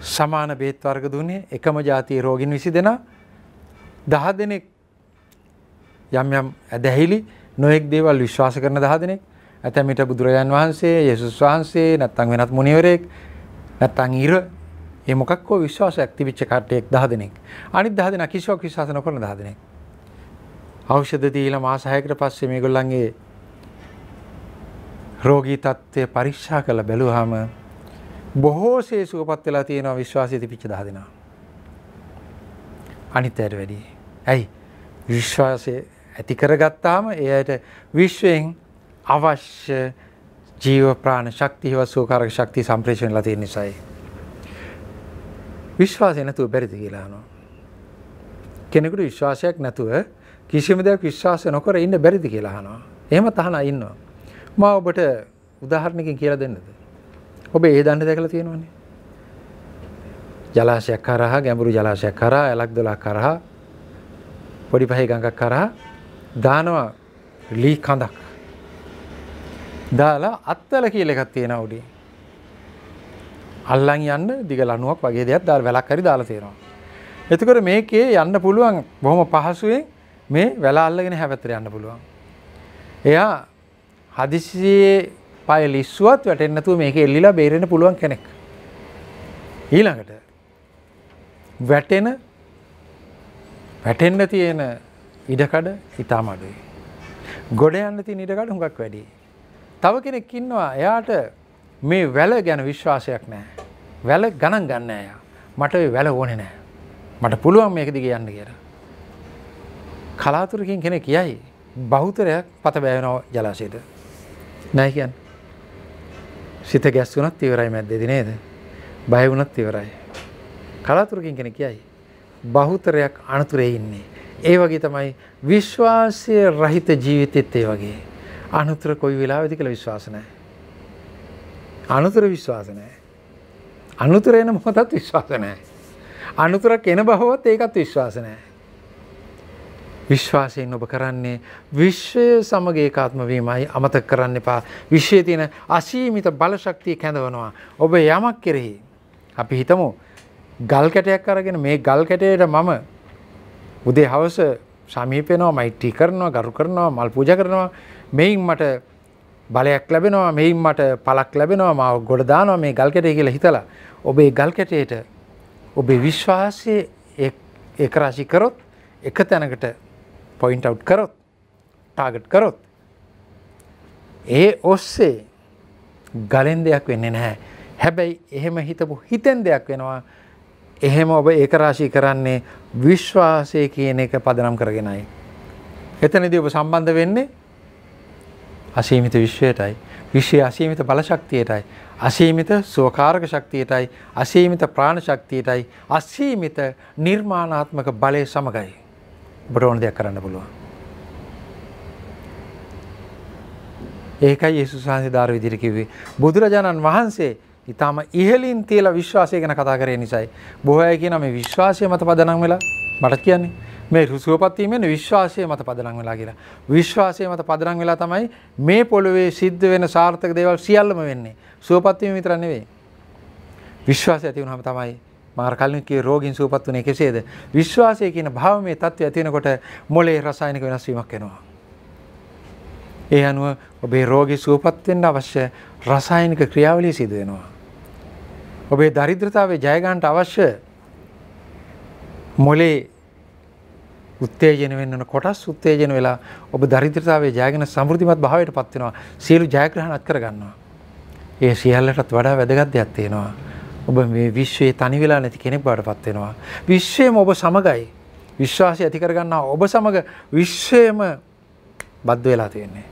සමාන බේත් වර්ග දුන්නේ එකම ජාතියේ රෝගීන් 20 දෙනා 10 දෙනෙක් යම් යම් ඇදහිලි නොඑක් දේවල් විශ්වාස කරන 10 දෙනෙක් ඇතැම් විට බුදුරජාන් වහන්සේ යේසුස් වහන්සේ නැත්නම් වෙනත් මුනිවරයෙක් නැත්නම් ඉර මේ මොකක් හෝ විශ්වාසයක් තිබිච්ච කට්ටියක් 10 දෙනෙක් අනිත් 10 දෙනා කිසිවක් විශ්වාස නොකරන 10 දෙනෙක් ඖෂධ දීලා මාස 6කට පස්සේ මේගොල්ලන්ගේ රෝගී තත්ත්වය පරික්ෂා කරලා බැලුවාම බොහෝසේ සුවපත් වෙලා තියෙනවා විශ්වාසය තිබිච්ච 10 දෙනා. අනිතයට වැඩියි. ඇයි? විශ්වාසය ඇති කරගත්තාම ඒ ඇයට විශ්වයෙන් අවශ්‍ය ජීව ප්‍රාණ ශක්ති හවසෝකාරක ශක්ති සම්ප්‍රේෂණ වෙලා තියෙන නිසායි. විශ්වාසය නැතුව බැරිද කියලා අහනවා. කෙනෙකුට විශ්වාසයක් නැතුව කිසිම දෙයක් විශ්වාස නොකර ඉන්න බැරිද කියලා අහනවා. එහෙම තහනා ඉන්නවා. මම ඔබට උදාහරණකින් කියලා දෙන්නද? ඔබ ඒ දන්න දැකලා තියෙනවනේ. ජලාශයක් කරහා ගැඹුරු ජලාශයක් කරහා ඇලක්දොලා කරහා පොඩි පහේ ගඟක් කරහා දානවා ලී කඳක් දාලා අත්තල කියල එකත් තියෙන උඩේ. අල්ලන් යන්න දිග ලනුවක් වගේ දෙයක් දාල් වැලක් හරි දාලා තියෙනවා. එතකොට මේකේ යන්න පුළුවන් බොහොම පහසුවෙන් මේ වැලා අල්ලගෙන හැවැතර යන්න පුළුවන්. එයා හදිසියේ පය ලිස්සුවත් වැටෙන්නතුව මේක එල්ලිලා බේරෙන පුළුවන් කෙනෙක්. ඊළඟට වැටෙන වැටෙන්න තියෙන ඉඩකඩ ඉතා මඩුයි. ගොඩ යන්න තිය නිඩකඩ හුඟක් වැඩි තව කෙනෙක් ඉන්නවා එයාට මේ වැල ගැන විශ්වාසයක් නෑ. වැල ගණන් ගන්න ඇය. මට වැල ඕනෙ නෑ. මට පුළුවන් මේක දිග යන්න කියලා. කලාතුරකින් කෙනෙ කියයි බෞතරයක් පත බෑවනෝ ජලාශයට. නෑ කියන්. සිත ගැස්වුනත් ඉවරයි මැද්දෙදි නේද. බයවුනත් ඉවරයි. කලාතුරකින් කෙන කියයි. බහුතරයක් අනතුරේ ඉන්නේ. ඒ වගේ තමයි විශ්වාසය රහිත ජීවිතෙත් ඒ වගේ. අනුතර කොයි වෙලාවෙද කියලා විශ්වාස නැහැ. අනුතර විශ්වාස නැහැ. අනුතර එන මොහොතත් විශ්වාස නැහැ. අනුතරක් එන බවවත් ඒකත් විශ්වාස නැහැ. විශ්වාසයෙන් ඔබ කරන්නේ විශ්වය සමග ඒකාත්ම වීමයි අමතක කරන්න එපා. විශ්වයේ තියෙන අසීමිත බලශක්තිය කැඳවනවා. ඔබ යමක් කෙරෙහි අපි හිතමු ගල් කැටයක් අරගෙන මේ ගල් කැටයට මම උදේ හවස සමීපෙනවා මෛත්‍රී කරනවා ගරු කරනවා මල් පූජා කරනවා මෙයින් මට බලයක් ලැබෙනවා මෙයින් මට පලක් ලැබෙනවා මාව ගොඩදානවා මේ ගල්කෙටේ කියලා හිතලා ඔබේ ගල්කෙටේට ඔබේ විශ්වාසය ඒකරාශි කරොත් එක තැනකට පොයින්ට අව් කරොත් ටාගට් කරොත් ඒ ඔස්සේ ගලෙන් දෙයක් වෙන්නේ නැහැ හැබැයි එහෙම හිතපු හිතෙන් දෙයක් වෙනවා එහෙම ඔබ ඒකරාශී කරන්නේ විශ්වාසය කියන එක පදනම් කරගෙනයි. එතනදී ඔබ සම්බන්ධ වෙන්නේ අසීමිත විශ්වයටයි. විශ්වය අසීමිත බලශක්තියටයි. අසීමිත සුවකාරක ශක්තියටයි අසීමිත ප්‍රාණ ශක්තියටයි අසීමිත නිර්මාණාත්මක බලය සමගයි. ඔබට ඕන දෙයක් කරන්න පුළුවන්. ඒකයි යේසුස් වහන්සේ ධාර විදිහට කිව්වේ. බුදුරජාණන් වහන්සේ ඊටාම ඉහළින් තියලා විශ්වාසය ගැන කතා කරේ නිසායි. බොහෝ අය කියන මේ විශ්වාසය මත පදනම් වෙලා මට කියන්නේ මේ රුසුවපත්වීම වෙන විශ්වාසය මත පදනම් වෙලා කියලා. විශ්වාසය මත පදනම් වෙලා තමයි මේ පොළොවේ සිද්ධ වෙන සාර්ථක දේවල් සියල්ලම වෙන්නේ. සුවපත්වීම විතර නෙවෙයි. විශ්වාසය ඇති වුනහම තමයි මාර කලින් කියේ රෝගින් සුවපත් වුනේ කෙසේද? විශ්වාසය කියන භාවමේ தත්ත්වය ඇති වෙනකොට මොළයේ රසායනික වෙනස් වීමක් එනවා. ඒ අනුව ඔබේ රෝගී සුවපත් වෙන්න අවශ්‍ය රසායනික ක්‍රියාවලිය සිදු වෙනවා. ඔබේ දරිද්‍රතාවයේ ජය ගන්නට අවශ්‍ය මොලේ උත්තේජන වෙන්න කොටස් උත්තේජන වෙලා ඔබ දරිද්‍රතාවයේ ජයගෙන සමෘද්ධිමත් භාවයට පත් වෙනවා. සියලු ජයග්‍රහණත් කරගන්නවා. ඒ සියල්ලටත් වඩා වැදගත් දෙයක් තියෙනවා. ඔබ මේ විශ්වයේ තනි වෙලා නැති කෙනෙක් බවට පත් වෙනවා. විශ්වයම ඔබ සමගයි. විශ්වාසය ඇති කරගන්නා ඔබ සමග විශ්වයම බද්ධ වෙලා තියෙන්නේ.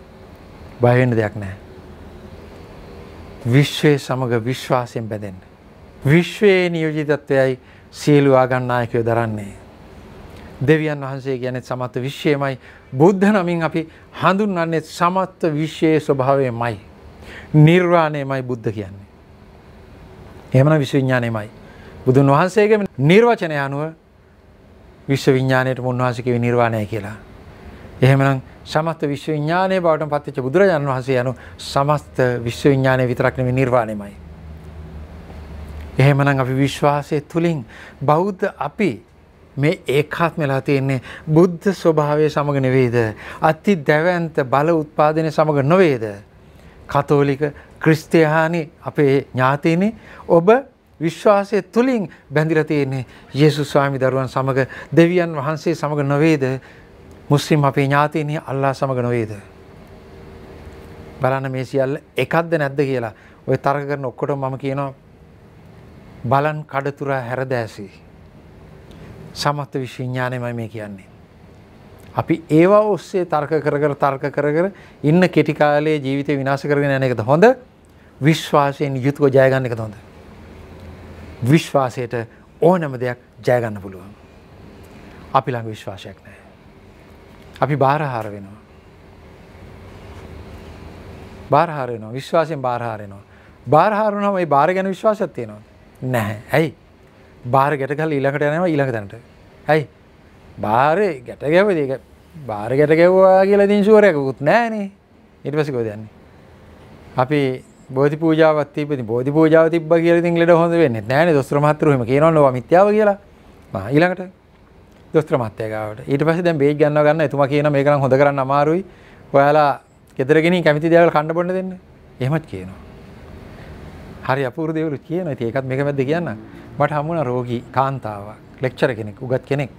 බය වෙන්න දෙයක් නැහැ. විශ්වය සමග විශ්වාසයෙන් බැඳෙන්න. විශ්වයේ නියෝජිතත්වයයි සියලු ආගන්නායකයෝ දරන්නේ. දෙවියන් වහන්සේ ගැනෙත් සමත්ව විශ්වයමයි බුද්ධ නමින් අපි හඳුන්වන්නේ සමත්ව විශ්වයේ ස්වභාවයමයි. නිර්වාණයමයි බුද්ධ කියන්නේ. එහමන විශ්වවිඥානයමයි. බුදුන් වහන්සේගේ නිර්වචනය අනුව විශ්ව විඥානයට උන්වහන්සේකව නිර්වාණය කියලා. එහෙමනම් සමස්ත විශ්වවිඥානයේ බවට පත්වෙච්ච බුදුරජාන් වහන්සේ යනු සමස්ත විශ්වවිඥානය විතරක් නෙමෙයි නිර්වාණයමයි. එහෙමනම් අපි විශ්වාසය තුලින් බෞද්ධ අපි මේ ඒකාත්ම වෙලා තියෙන්නේ බුද්ධ ස්වභාවය සමග නෙවෙයිද? අති දැවැන්ත බල උත්පාදනය සමග නොවේද? කතෝලික ක්‍රිස්තියානි අපේ ඥාතීනි ඔබ විශ්වාසය තුලින් බැඳිලා තියෙන්නේ යේසුස් ස්වාමි දරුවන් සමග දෙවියන් වහන්සේ සමග නොවේද? මුස්ලිම් අපේ ඥාතීනි අල්ලා සමග නොවේද? බලන්න මේ සියල්ල එකක්ද නැද්ද කියලා. ඔය තර්ක කරන ඔක්කොටම මම කියනවා බලන් කඩතුරා හැරදෑසී සමත්ත විශ්වවිඥානයමයි මේ කියන්නේ. අපි ඒවා ඔස්සේ තර්ක කරගර තර්ක කරගර ඉන්න කෙටිකාලේ ජීවිතය විනාශ කරගෙන යන එකද හොඳ විශ්වාසයෙන් යුතුව ජයගන්න එකද හොඳ. විශ්වාසයට ඕනම දෙයක් ජයගන්න පුළුවන්. අපි ළඟ විශ්වාසයක් නෑ. අපි බාරහාර වෙනවා. බාරහාරයනවා විශ්වාසයෙන් බාරහාරයනවා. බාරහාරනම ඒ බාර ගැන විශ්වාසත්තියනවා නැහැ ඇයි බාර ගැටකල් ඊළඟට යනවා ඊළඟ තැනට ඇයි බාර ගැට ගැව දෙක බාර ගැට ගැව්වා කියලා දිංශුවරයකුත් නෑනේ ඉට පසිකෝ දයන්නේ අපි බෝධි පූජාවත් ඉපති බෝධි පූජාව තිබ කියල ති ලට හොඳ වෙන්න නෑන දොස්ත්‍ර මහත්තරුම කියනවා මිත්‍යාව කියලා ඊළඟට දොස්ත්‍ර මත්තයකාවට ඊට පස දැ බේ ගන්න ගන්න තුම කියන මේ කරන හොඳ කරන්න අමාරුයි ඔයාලා ගෙදරගෙන කැමති දෑවල් කණ්ඩ පොඩ දෙන්න එහෙමත් කියනවා හරි අපූර දෙවරු කියන ඒකත් මේක මැද කියන්න මට හමුණ රෝගී කාන්තාවක් ලෙක්චර කෙනෙක් උගත් කෙනෙක්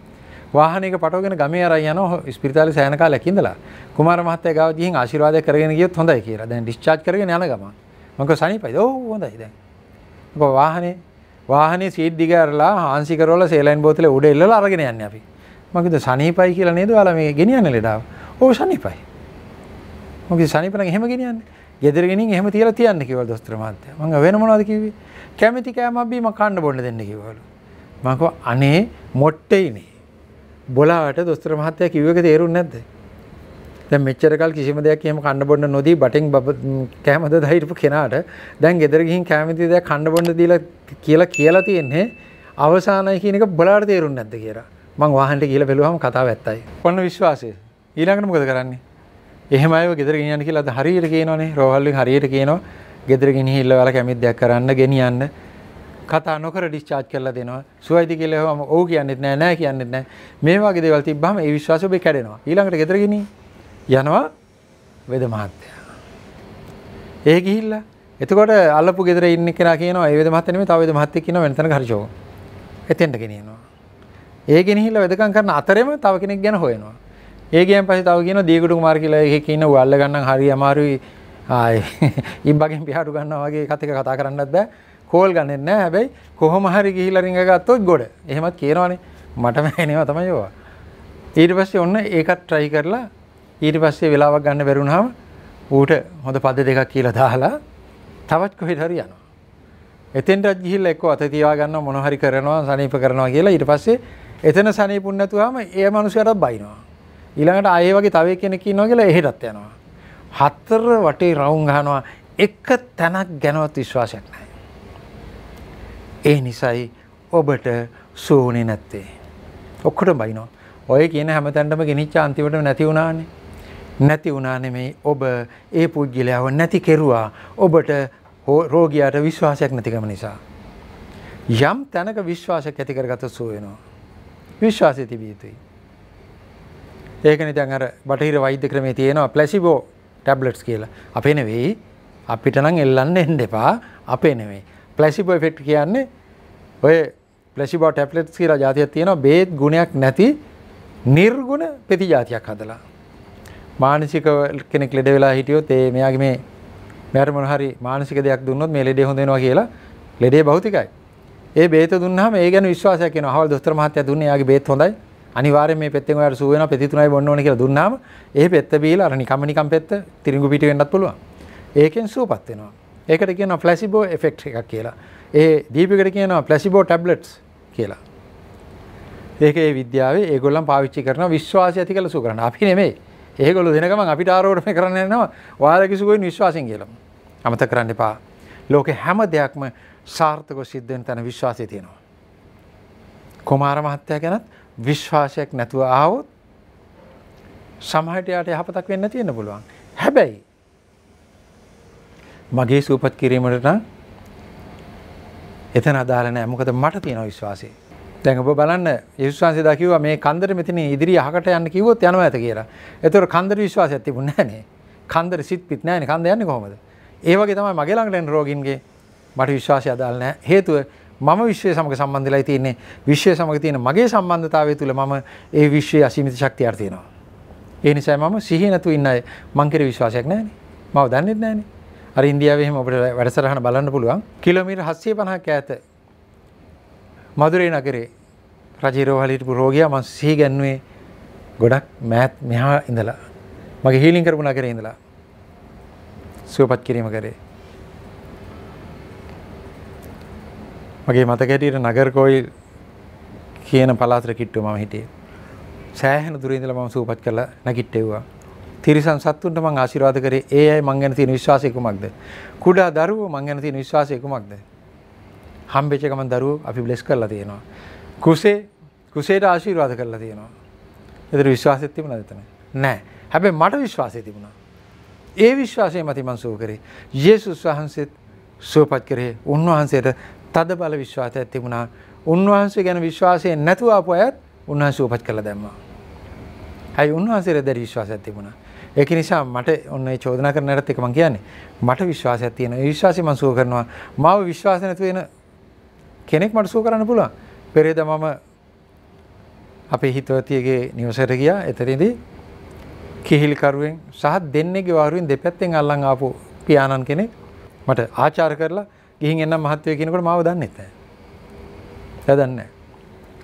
වාහනක පටෝගෙන ගමේ අර යන ස්පිරිතාලි සෑනකා ලැකින්දලා කුමාර මහත්තය ගාව දිහින් ආශිර්වාදය කරගෙන ගියොත් හොඳයි කියලා දැන් ඩිස්චාර්ජ් කරගෙන යන ගමන් මක සනිපයි ඕ හොඳයි දැන් මොකෝ වාහනේ වාහනේ සීට් දිග අරලා හාන්සි කරවල සේලයින් බෝතලේ උඩ එල්ලලා අරගෙන යන්නේ අපි මකද සනීපයි කියලා නේද ඔයාලා මේ ගෙනියන්නේ ලෙඩාව ඕ සනීපයි මොකද සනීප නම් එහෙම ගෙනියන්නේ ගෙදර ගෙනින් එහෙම තියලා තියන්න කිව්වා දොස්තර මහත්තයා මම වෙන මොනවද කිව්වේ කැමති කෑමක් බීම කන්න බොන්න දෙන්න කිව්වලු. මම කිව්වා අනේ මොට්ටේනේ. බොලාවට දොස්තර මහත්තයා කිව්ව එක තේරුන්නේ නැද්ද? දැන් මෙච්චර කල් කිසිම දෙයක් එහෙම කන්න බොන්න නොදී බටෙන් කෑමද දහිරපු කෙනාට දැන් ගෙදර ගිහින් කැමති දෙයක් කන්න බොන්න දීලා කියලා කියලා තියෙන්නේ අවසානයි කියන එක බලාට තේරුන්නේ නැද්ද කියලා. මං වාහනට කියලා බැලුවාම කතාව ඇත්තයි. ඔන්න විශ්වාසය. ඊළඟට මොකද කරන්නේ? එහෙම අයව ගෙදර ගෙනියන්න කියලා අද හරියට කියනවනේ. රෝහල් වලින් හරියට කියනවා. ගෙදර ගෙනහිල්ල වල කැමතිදයක් කරන්න ගෙනියන්න කතා නොකර ඩිස්චාර්ජ් කරලා දෙනවා සුවයිද කියලා මම ඔව් කියන්නෙත් නෑ නෑ කියන්නෙත් නෑ මේ වගේ දේවල් තිබ්බම ඒ විශ්වාසය ඔබේ කැඩෙනවා ඊළඟට ගෙදර ගෙනී යනවා වෙද මහත්තයා ඒ ගිහිල්ලා එතකොට අල්ලපු ගෙදර ඉන්න කෙනා කියනවා ඒ වෙද මහත්තයා නෙමෙයි තව වෙද මහත්තයෙක් කියනවා වෙන තැනක හරි ෂෝක එතෙන්ට ගෙනියනවා ඒ ගෙනහිල්ලා වෙදකම් කරන අතරෙම තව කෙනෙක් ගැන හොයනවා ඒ ගියන් පස්සේ තව කියනවා දීගුඩු කුමාර කියලා එකෙක් ඉන්න උල්ල ගන්න හරි අමාරුයි ආයි (laughs) ඉබ්බගෙන් පියාරු ගන්නවා වගේ කතික කතා කරන්නත් බෑ. කෝල් ගන්නෙත් නෑ. හැබැයි කොහොම හරි ගිහිලා රිංග ගත්තොත් ගොඩ. එහෙමත් කියනවනේ. මටම එනවා තමයි ඒවා. ඊට පස්සේ ඔන්න ඒකත් try කරලා ඊට පස්සේ වෙලාවක් ගන්න බැරුණාම ඌට හොඳ පද දෙකක් කියලා දාලා තවත් කොහෙට හරි යනවා. එතෙන්ටත් ගිහිල්ලා එක්ක අත තියා ගන්නවා මොන හරි කරනවා සනීප කරනවා කියලා ඊට පස්සේ එතන සනීපුන් නැතුවාම ඒ මනුස්සයාටත් බයිනවා. ඊළඟට ආයේ වගේ තව කෙනෙක් ඉන්නවා කියලා එහෙටත් යනවා. හතර වටේ රවුන් ගහනවා එක තැනක් ගැනවත් විශ්වාසයක් නෑ. ඒ නිසයි ඔබට සූනේ නැත්තේ. ඔක්කොට බයිනෝ ඔය කියන හැමතැන්ටම ගෙනනිච්ච අන්තිවට නැති වුණානේ නැති වුණානෙමෙයි ඔබ ඒ පුද්ගලයාව නැති කෙරුවා ඔබට රෝගයාට විශ්වාසයක් නැතිකම නිසා. යම් තැනක විශ්වාසයක් ඇතිකර ගත සූයනවා. විශ්වාසය තිබිය යුතුයි. ඒකනි තැන් අර බටහිර වෛද්‍ය ක්‍රමේ තියෙනවා ප්ලැසිබෝ ටැබ්ලට්ස් කියලා අපේ නෙවෙයි අපිට නම් එල්ලන්න එන්න එපා අපේ නෙවෙයි පලසිබ ෆෙක්් කියන්නේ ඔය පලසිබ ටැප්ලට්ස් කියලා ජාතියක් තියෙනවා බේත් ගුණයක් නැති නිර්ගුණ පෙති ජාතියක් හදලා මානසික කෙනෙක් ලෙඩ වෙලා හිටියොත් ඒ මෙයාගේ මේ මෙයාට මොන හරි මානසික දෙයක් දුන්නොත් මේ ලෙඩේ හොඳ වෙනවා කියලා ලෙඩේ භෞතිකයි. ඒ බේත දුන්නාම ඒ ගැන විශ්වාසයක් එනවා. අහවල් දොස්තර මහත්තයා දුන්නේ එයාගේ බේත් හොඳයි. අනිවාර්යෙන් මේ පෙත්තෙන් ඔයාලට සුව වෙනවා පෙති තුනයි බොන්න ඕනේ කියලා දුන්නාම ඒ පෙත්ත බීලා අර නිකම්ම නිකම් පෙත්ත තිරිඟු පිටි වෙන්නත් පුළුවන්. ඒකෙන් සුවපත් වෙනවා. ඒකට කියනවා ප්ලාසිබෝ ඉෆෙක්ට් එකක් කියලා. ඒ දීපිකට කියනවා ප්ලාසිබෝ ටැබ්ලට්ස් කියලා. ඒක ඒ විද්‍යාවේ ඒගොල්ලන් පාවිච්චි කරන විශ්වාසය ඇති කරලා සුව කරන්න. අපි නෙමෙයි. ඒගොල්ලෝ දෙන ගමන් අපිට ආරෝපණය කරන්න යනවා. ඔයාලා කිසිගොයින් විශ්වාසයෙන් කියලා. අමතක කරන්න එපා. ලෝකේ හැම දෙයක්ම සාර්ථකව සිද්ධ වෙන තැන විශ්වාසය තියෙනවා. කුමාර මහත්තයා ගැනත් විශ්වාසයක් නැතුව ආවොත් සමහරට යාට යහපතක් වෙන්න තියෙන්න පුළුවන්. හැබැයි මගේ සූපත් කිරීමට නම් එතන අදාළ නැහැ. මොකද මට තියෙන විශ්වාසය. දැන් ඔබ බලන්න යේසුස් වහන්සේ දා කිව්වා මේ කන්දර මෙතන ඉදිරි අහකට යන්න කිව්වොත් යනවා ඇත කියලා. ඒතර කන්දර විශ්වාසයක් තිබුණ නැහැ නේ. කන්දර සිත් පිට නැහැ නේ. කන්ද යන්නේ කොහමද? ඒ වගේ තමයි මගේ ළඟට එන රෝගින්ගේ මට විශ්වාසය අදාළ නැහැ. හේතුව මම විශ්වය සමග සම්බන්ධලා තියන්නේ විශ්වය සමග තියෙන මගේ සම්බන්ධතාවය තුළ මම ඒ විශ්වය අසීමිත ශක්තියක් තියෙනවා. ඒ නිසා මම සිහිය නැතුව ඉන්න අය මං කෙරේ විශ්වාසයක් නැහැ නේ. මම දන්නේ නැහැ නේ. අර ඉන්දියාවේ එහෙම අපිට වැඩසටහන බලන්න පුළුවන්. කිලෝමීටර් 750ක ඈත මදුරේ නගරේ රජේ රෝහලේ හිටපු රෝගියා මං සිහි ගැන්නුවේ ගොඩක් මෑත් මෙහා ඉඳලා. මගේ හීලින් කරපු නගරේ ඉඳලා. සුවපත් කිරීම කරේ. මගේ මතකැටියට නගරකෝයි කියන පලාතර කිට්ටු මම හිටියේ. සෑහෙන දුරින් ඉඳලා මම සූපත් කරලා නැගිට්ටෙව්වා. තිරිසන් සත්තුන්ට මම ආශිර්වාද කරේ ඒ අය මං ගැන තියෙන විශ්වාසය කුමක්ද? කුඩා දරුවෝ මං ගැන තියෙන විශ්වාසය කුමක්ද? හම්බෙච්ච ගමන් දරුවෝ අපි බ්ලෙස් කරලා තියෙනවා. කුසේ කුසේට ආශිර්වාද කරලා තියෙනවා. ඒතර විශ්වාසෙත් තිබුණාද එතන? නැහැ. හැබැයි මට විශ්වාසය තිබුණා. ඒ විශ්වාසය මත මං සූ කරේ. යේසුස් වහන්සේත් සූපත් කරේ. උන්වහන්සේට තද බල විශ්වාසයක් තිබුණා. උන්වහන්සේ ගැන විශ්වාසය නැතුව ආපු අයත් උන්වහන්සේ උපත් කළ දැම්මා. හැයි උන්වහන්සේට දැඩි විශ්වාසයක් තිබුණා. ඒක නිසා මට ඔන්න ඒ චෝදනා කරන ඇරත් එක මම කියන්නේ මට විශ්වාසයක් තියෙනවා. ඒ විශ්වාසය මම සුව කරනවා. මාව විශ්වාස නැතුව එන කෙනෙක් මට සුව කරන්න පුළුවන්. පෙරේද මම අපේ හිතවතියගේ නිවසට ගියා. එතනදී කිහිල්කරුවෙන් සහ දෙන්නේගේ වාරුවෙන් දෙපැත්තෙන් අල්ලන් ආපු පියාණන් කෙනෙක් මට ආචාර කරලා ගිහින් එන්නම් මහත්වය කියනකොට මාව දන්නෙත් නැහැ. එයා දන්නේ නැහැ.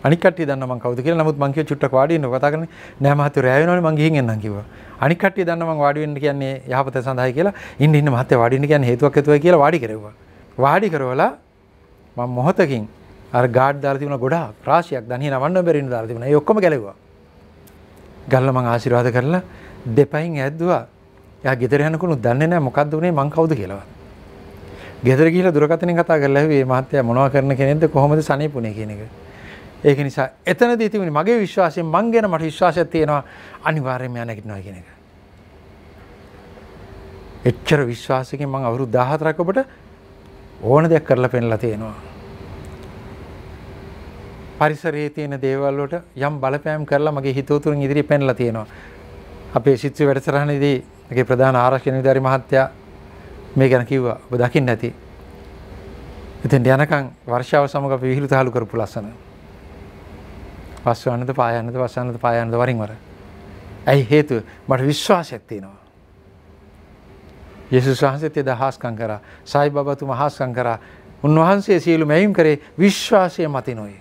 අනික් කට්ටිය දන්නා මං කවුද කියලා. නමුත් මං කිව්ව චුට්ටක් වාඩි වෙන්න කතා කරන්නේ නෑ මහත්වය රෑ වෙනවනේ මං ගිහින් එන්නම් කිව්වා. අනික් කට්ටිය දන්නා මං වාඩි වෙන්න කියන්නේ යහපත සඳහායි කියලා. ඉන්න ඉන්න මහත්වය වාඩි වෙන්න කියන්නේ හේතුවක් ඇතුවයි කියලා වාඩි කරෙව්වා. වාඩි කරවලා මං මොහොතකින් අර ගාඩ් දාලා තිබුණා ගොඩාක් රාශියක් ධනිය නවන්න බැරි දාලා තිබුණා. ඒ ඔක්කොම ගැලෙව්වා. ගල්ලා මං ආශිර්වාද කරලා දෙපයින් ඇද්දුවා. එයා ගෙදර යනකොට දන්නේ නැහැ මොකද්ද උනේ මං කවුද කියලාවත්. ගෙදර ගිහිලා දුරකථනෙන් කතා කරලා ඇහුවේ මහත්තයා මොනවා කරන්න කෙනෙක්ද කොහොමද සනීපුනේ කියන එක. ඒක නිසා එතනදී තිබුණේ මගේ විශ්වාසයෙන් මං ගැන මට විශ්වාසයක් තියෙනවා අනිවාර්යයෙන්ම යන්න කිව්නවා කියන එක. එච්චර විශ්වාසයෙන් මං අවුරුදු 14ක් ඔබට ඕන දෙයක් කරලා පෙන්නලා තියෙනවා. පරිසරයේ තියෙන දේවල් වලට යම් බලපෑම් කරලා මගේ හිතවතුන් ඉදිරියේ පෙන්ලා තියෙනවා. අපේ සිත්තු වැඩසටහනේදී මගේ ප්‍රධාන ආරක්ෂණ නිලධාරි මහත්තයා මේ ගැන කිව්වා ඔබ දකින්න ඇති. එතෙන්ට යනකම් වර්ෂාව සමග අපි විහිළු තහළු කරපු ලස්සන. පස්වන්නද පායන්නද පස්වන්නද පායන්නද වරින් වර. ඇයි හේතුව මට විශ්වාසයක් තියෙනවා. යෙසුස් වහන්සේත් එදා හාස්කම් කරා. සයි බබතුමා හාස්කම් කරා. උන්වහන්සේ සියලු මැවීම් කරේ විශ්වාසය මතිනොයි.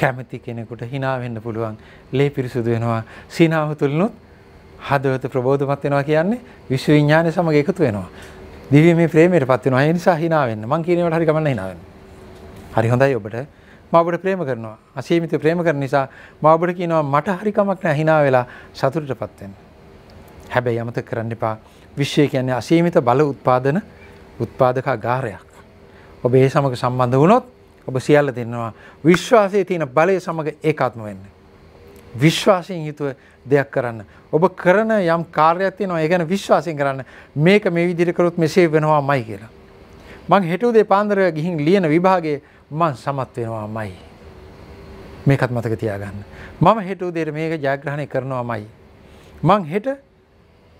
කැමති කෙනෙකුට හිනා වෙන්න පුළුවන්. ලේ පිරිසුදු වෙනවා. සීනාව තුලනොත් හදවත ප්‍රබෝධමත් වෙනවා කියන්නේ විශ්ව විඥානය සමග එකතු වෙනවා. දිව්‍යමය ප්‍රේමයටපත් වෙනවා. ඒ නිසා hina වෙන්න. මං කියන ඒවාට හරි ගමන් hina වෙන්න. හරි හොඳයි ඔබට. මම ඔබට ප්‍රේම කරනවා. අසීමිත ප්‍රේම කරන නිසා මම ඔබට කියනවා මට හරි කමක් නැහැ hina වෙලා සතුටටපත් වෙන්න. හැබැයි අමතක කරන්න එපා. විශ්වය කියන්නේ අසීමිත බල උත්පාදන උත්පාදක ගාරයක්. ඔබ ඒ සමග සම්බන්ධ වුණොත් ඔබ සියල්ල දෙන්නවා. විශ්වාසයේ තියෙන බලය සමග ඒකාත්ම වෙන්න. විශ්වාසයෙන් යුතුව දෙයක් කරන්න. ඔබ කරන යම් කාර්යයක් තියෙනවා ඒ ගැන විශ්වාසයෙන් කරන්න. මේක මේ විදිහට කරොත් මෙසේ වෙනවාමයි කියලා. මං හෙට උදේ පාන්දර ගිහින් ලියන විභාගයේ මං සමත් වෙනවාමයි. මේකත් මතක තියාගන්න. මම හෙට උදේට මේක ජයග්‍රහණය කරනවාමයි. මං හෙට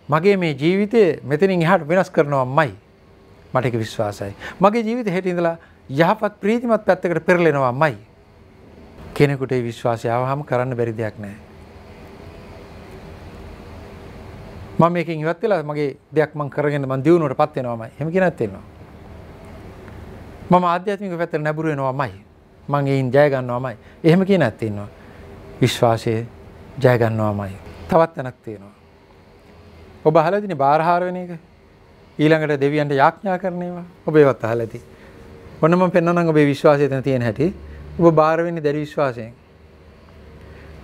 මගේ මේ ජීවිතය මෙතනින් එහාට වෙනස් කරනවාමයි. මට ඒක විශ්වාසයි. මගේ ජීවිතය හෙට ඉඳලා යහපත් ප්‍රීතිමත් පැත්තකට පෙරලෙනවාමයි. කෙනෙකුට ඒ විශ්වාසය ආවහම කරන්න බැරි දෙයක් නැහැ. මම මේකෙන් ඉවත් වෙලා මගේ දෙයක් මම කරගෙන මම දියුණුවටපත් වෙනවාමයි. එහෙම කියනත් ඉන්නවා. මම ආධ්‍යාත්මික පැත්තට නැඹුරු වෙනවාමයි. මම ඒයින් ජය ගන්නවාමයි. එහෙම කියනත් ඉන්නවා. විශ්වාසයේ ජය ගන්නවාමයි. තවත් තැනක් තියෙනවා. ඔබ අහලා තියෙන බාරහාර වෙන එක. ඊළඟට දෙවියන්ට යාඥා කරන ඒවා ඔබ ඒවත් අහලා ඇති. ඔන්න මම පෙන්වන්නම් ඔබේ විශ්වාසය තියෙන හැටි. ඔබ බාර වෙන්නේ දැඩි විශ්වාසයෙන්.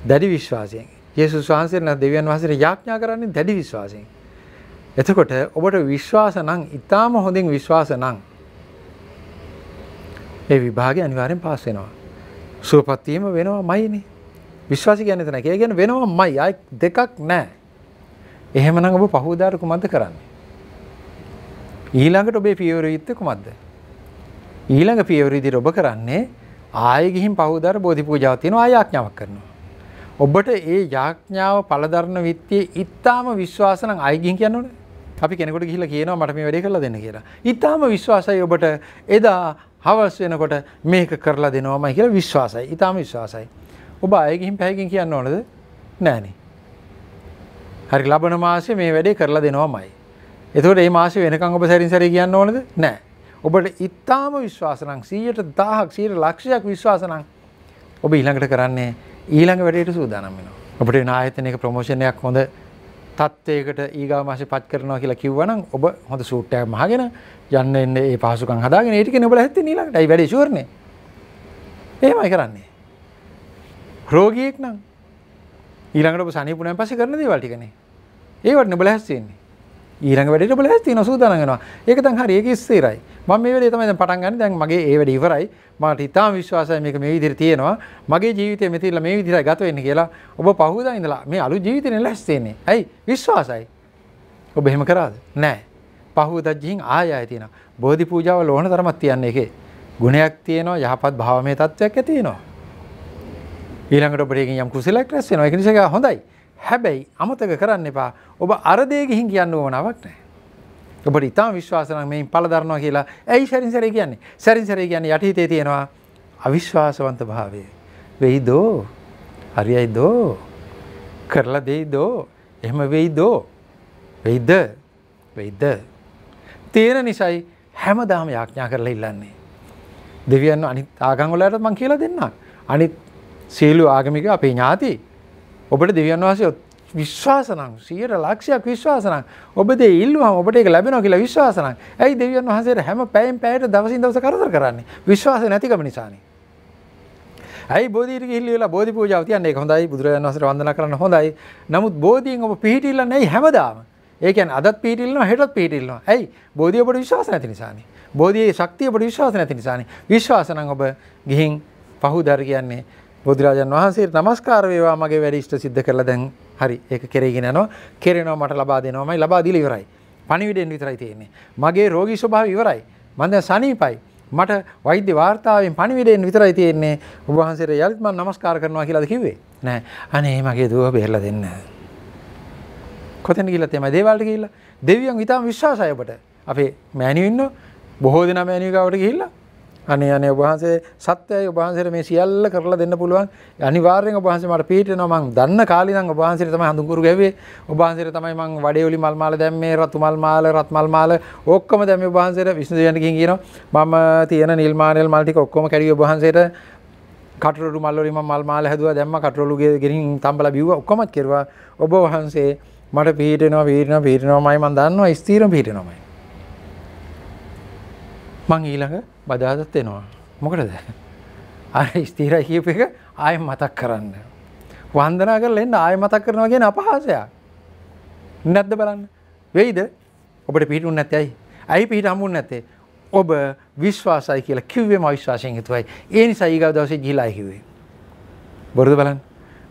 දැඩි විශ්වාසයෙන්. යේසුස් වහන්සේට නම් දෙවියන් වහන්සේට යාඥා කරන්නේ දැඩි විශ්වාසයෙන්. එතකොට ඔබට විශ්වාස නම් ඊටාම හොඳින් විශ්වාස නම් ඒ විභාගේ අනිවාර්යෙන් පාස් වෙනවා. සුවපත් වීම වෙනවමයිනේ. විශ්වාස කියන්නේ එතන. ඒ කියන්නේ වෙනවමයි. ආයි දෙකක් නැහැ. එහෙමනම් ඔබ පහුවදාට කුමක්ද කරන්නේ? ඊළඟට ඔබේ පියවර යුත්තේ කුමක්ද? ඊළඟ පියවර ඉදිරියට ඔබ කරන්නේ ආයෙ ගිහින් පහුවදාට බෝධි පූජාවක් තියෙනවා ආයෙ ආඥාවක් කරනවා. ඔබට ඒ යාඥාව පලදරන විත්තියේ ඉත්තාම විශ්වාසන අයගින් කියන්නන අපි කෙනෙකොට ගිහිල කියනවා මට මේ වැඩේ කරලා දෙන්න කියලා. ඉතාම විශ්වාසයි ඔබට එදා හවස් වෙනකොට මේක කරලා දෙනවාමයි කියලා විශ්වාසයි. ඉතාම විශ්වාසයි. ඔබ අයගින් පැයකින් කියන්න ඕනද? නෑනේ. හරි ලබන මාසේ මේ වැඩේ කරලා දෙනවාමයි. එතකොට මේ මාසේ වෙනකන් ඔබ සැරින් සැරේ කියන්න ඕනද? නෑ. ඔබට ඉතාම විශ්වාසනම් 100ට 1000ක් 100 ලක්ෂයක් විශ්වාසනම් ඔබ ඊළඟට කරන්නේ ඊළඟ වැඩට සූදානම් වෙනවා. අපට වෙන ආයතනයක ප්‍රමෝෂණයක් හොඳ තත්ත්වයකට ඊගා මාසේ පත් කරනවා කියලා කිව්වනම් ඔබ හොඳ සූට් එකක් මහගෙන යන්න එන්න ඒ පහසුකම් හදාගෙන ඒ ටිකනේ ඔබලා හැත්තේ ඊළඟට. ඒ වැඩේ ෂුවර් නේ. එහෙමයි කරන්නේ. රෝගියෙක් නම් ඊළඟට ඔබ සනීපුණාන් පස්සේ කරන දේවල් ටිකනේ. ඒවට ඔබලා හැස්සෙන්නේ. ඊළඟ වැඩේට ඔබලා හැස්සෙන සූදානම් වෙනවා. ඒක දැන් හරි ඒක ඉස්සෙරයි. මම මේ වෙලේ තමයි දැන් පටන් ගන්න දැන් මගේ ඒ වැඩ ඉවරයි මට ඉතාම විශ්වාසයි මේක මේ විදිහට තියෙනවා මගේ ජීවිතය මෙතිලා මේ විදිහට ගත වෙන්නේ කියලා ඔබ පහුවෙදා ඉඳලා මේ අලුත් ජීවිතේ ලැස්සෙන්නේ ඇයි විශ්වාසයි ඔබ එහෙම කරාද නෑ පහුවෙදා ජීහින් ආය ආය තියෙනවා බෝධි පූජාව ලෝණ තරමක් තියන්නේ එකේ ගුණයක් තියෙනවා යහපත් භාවමය තත්වයක් ඇතිනවා ඊළඟට ඔබට ඒකෙන් යම් කුසලයක් රැස් වෙනවා ඒක නිසා හොඳයි හැබැයි අමතක කරන්න එපා ඔබ අර දේ ගිහින් කියන්න ඕනාවක් නැහැ ඔබට ඉතා විශ්වාසන මෙයින් පලදරනවා කියලා ඇයි සැරින්සරේ කියන්නේ සැරින්සරේ කියන්නේ යටහිතේ තියෙනවා අවිශ්වාසවන්ත භාවය. වෙයි දෝ හරියයි දෝ කරලා දෙයි දෝ එහෙම වෙයි දෝ වෙයිද වෙයිද. තියෙන නිසයි හැමදාම යාඥා කරලා ඉල්ලන්නේ. දෙවියන් අනිත් ආගංවලට මං කියලා දෙන්න. අනිත් සියලු ආගමික අපේ ඥාති ඔබට දෙවියන් වහන්සේ විශ්වාසනම් 100 ලක්ෂයක් විශ්වාසනම් ඔබ දේ ඉල්ලුවම ඔබට ඒක ලැබෙනවා කියලා විශ්වාසනම් ඇයි දෙවියන් වහන්සේට හැම පැයෙන් පැයට දවසින් දවස කරදර කරන්නේ විශ්වාසය නැතිකම නිසානේ ඇයි බෝධීට ගිහිල්ලා බෝධි පූජාව තියන්නේ ඒක හොඳයි බුදුරජාණන් වහන්සේට වන්දනා කරන්න හොඳයි නමුත් බෝධියෙන් ඔබ පිහිටිල්ල නැහැ හැමදාම ඒ කියන්නේ අදත් පිහිටිල්ලනවා හෙටත් පිහිටිල්ලනවා ඇයි බෝධිය ඔබට විශ්වාස නැති නිසානේ බෝධියේ ශක්තිය ඔබට විශ්වාස නැති නිසානේ විශ්වාස නම් ඔබ ගිහින් පහුදර කියන්නේ බුදුරජාන් වහන්සේ නමස්කාර වේවා මගේ වැඩ ඉෂ්ට සිද්ධ කරලා දැන් හරි ඒක කෙරෙගෙන යනවා කෙරෙනවා මට ලබා දෙනවාමයි ලබා දීලා ඉවරයි පණිවිඩෙන් විතරයි තියෙන්නේ මගේ රෝගී ස්වභාවය ඉවරයි මම දැන් සනීපයි මට වෛද්‍ය වාර්තාවෙන් පණිවිඩයෙන් විතරයි තියෙන්නේ ඔබ වහන්සේට යලිත් මම නමස්කාර කරනවා කියලාද කිව්වේ නෑ අනේ මගේ දුව බෙහෙලා දෙන්න කොතෙන් ගිහිල්ලා තමයි දේවාලට ගිහිල්ලා දෙවියන් ඊටම විශ්වාසයි අපට අපේ මෑණියෝ ඉන්නෝ බොහෝ දෙනා මෑණියෝ ගාවට ගිහිල්ලා අනේ අනේ ඔබ වහන්සේ සත්‍යයි ඔබ වහන්සේට මේ සියල්ල කරලා දෙන්න පුළුවන්. අනිවාර්යෙන් ඔබ වහන්සේ මට පිළිටෙනවා මං දන්න කාලේ නම් ඔබ වහන්සේට තමයි හඳුන්කුරු ගැව්වේ. ඔබ වහන්සේට තමයි මං වඩේ ඔලි මල් මාල දැම්මේ රතු මල් මාල රත් මල් මාල ඔක්කොම දැම්මේ ඔබ වහන්සේට විශ්ණු දෙවියන්ට ගිහින් කියනවා මම තියෙන නිල් මානෙල් මල් ටික ඔක්කොම කැඩිවි ඔබ වහන්සේට කටරොඩු මල් වලින් මම මල් මාල හැදුවා දැම්ම කටරොළු ගෙරින් තම්බලා බිව්වා ඔක්කොමත් කෙරුවා ඔබ වහන්සේ මට පිහිටෙනවා පිහිටෙනවා පිහිටෙනවාමයි මම දන්නවා ස්ථීරම පිහිටෙනවාමයි මං ඊළඟ බදාදත් එනවා. මොකටද. අර ස්තීරයි කියප එක ආය මතක් කරන්න. වන්දනා කරල එන්න ආය මතක් කරනවා කියෙන අපහාසයක් නැද්ද බලන්න වෙයිද ඔබට පිටුන් නැතැයි ඇයි පිට අමුන් නැතේ ඔබ විශ්වාසයි කියලා කිව්වේ මවිශ්වාසයෙන් හිතුවයි ඒ නිසා ඒගව දවසේ ජිලා හිවේ. බොරද බලන්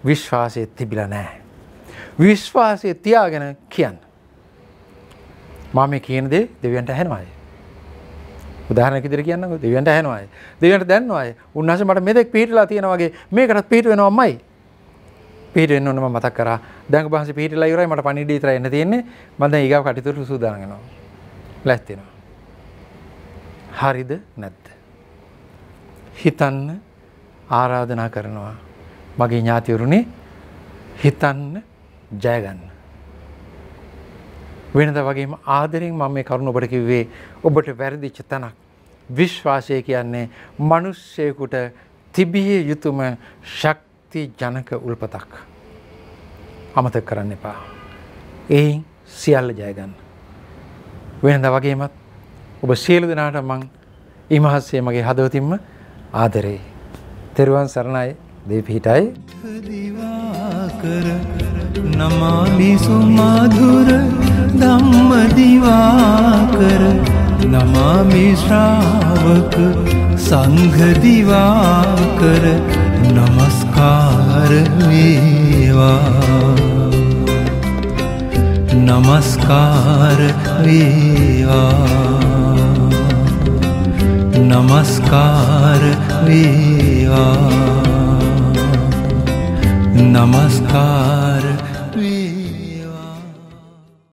විශ්වාසය තිබිල නෑ. විශ්වාසය තියාගෙන කියන්න. මම මේ කියනදේ දෙවියන්ට හැනවායි. උදාහරණයක් විදිහට කියන්නකෝ දෙවියන්ට ඇහෙනවා අය. දෙවියන්ට දැනනවා අය. උන්වහන්සේ මට මෙතෙක් පිළිහිලා තියෙනවා වගේ මේකටත් පිළිහිට වෙනවමයි. පිහිට වෙන්න ඕන මම මතක් කරා. දැන් ඔබ වහන්සේ පිහිටලා ඉවරයි මට පණිවිඩය විතරයි එන්න තියෙන්නේ. මම දැන් ඊගාව කටයුතු සූදානම් වෙනවා. ලැස් වෙනවා. හරිද නැද්ද? හිතන්න ආරාධනා කරනවා. මගේ ඥාතිවරුනේ හිතන්න ජය ගන්න. වෙනද වගේම ආදරෙන් මම මේ කරුණ ඔබට කිව්වේ ඔබට වැරදිච්ච තැනක් විශ්වාසය කියන්නේ මිනිස්සෙකුට තිබිය යුතුම ශක්ති ජනක උල්පතක්. අමතක කරන්න එපා. එයින් සියල්ල ජයගන්න. වෙනද වගේමත් ඔබ සියලු දෙනාට මං ඉමහස්සේ මගේ හදවතින්ම ආදරේ. තෙරුවන් සරණයි දේ පිහිටයි. කර නමාමි සුමధుර ධම්ම දිවා කර नमामि श्रावक सङ्घ दिवाकर नमस्कार नमस्कार वेवा नमस्कार वेवा नमस्कार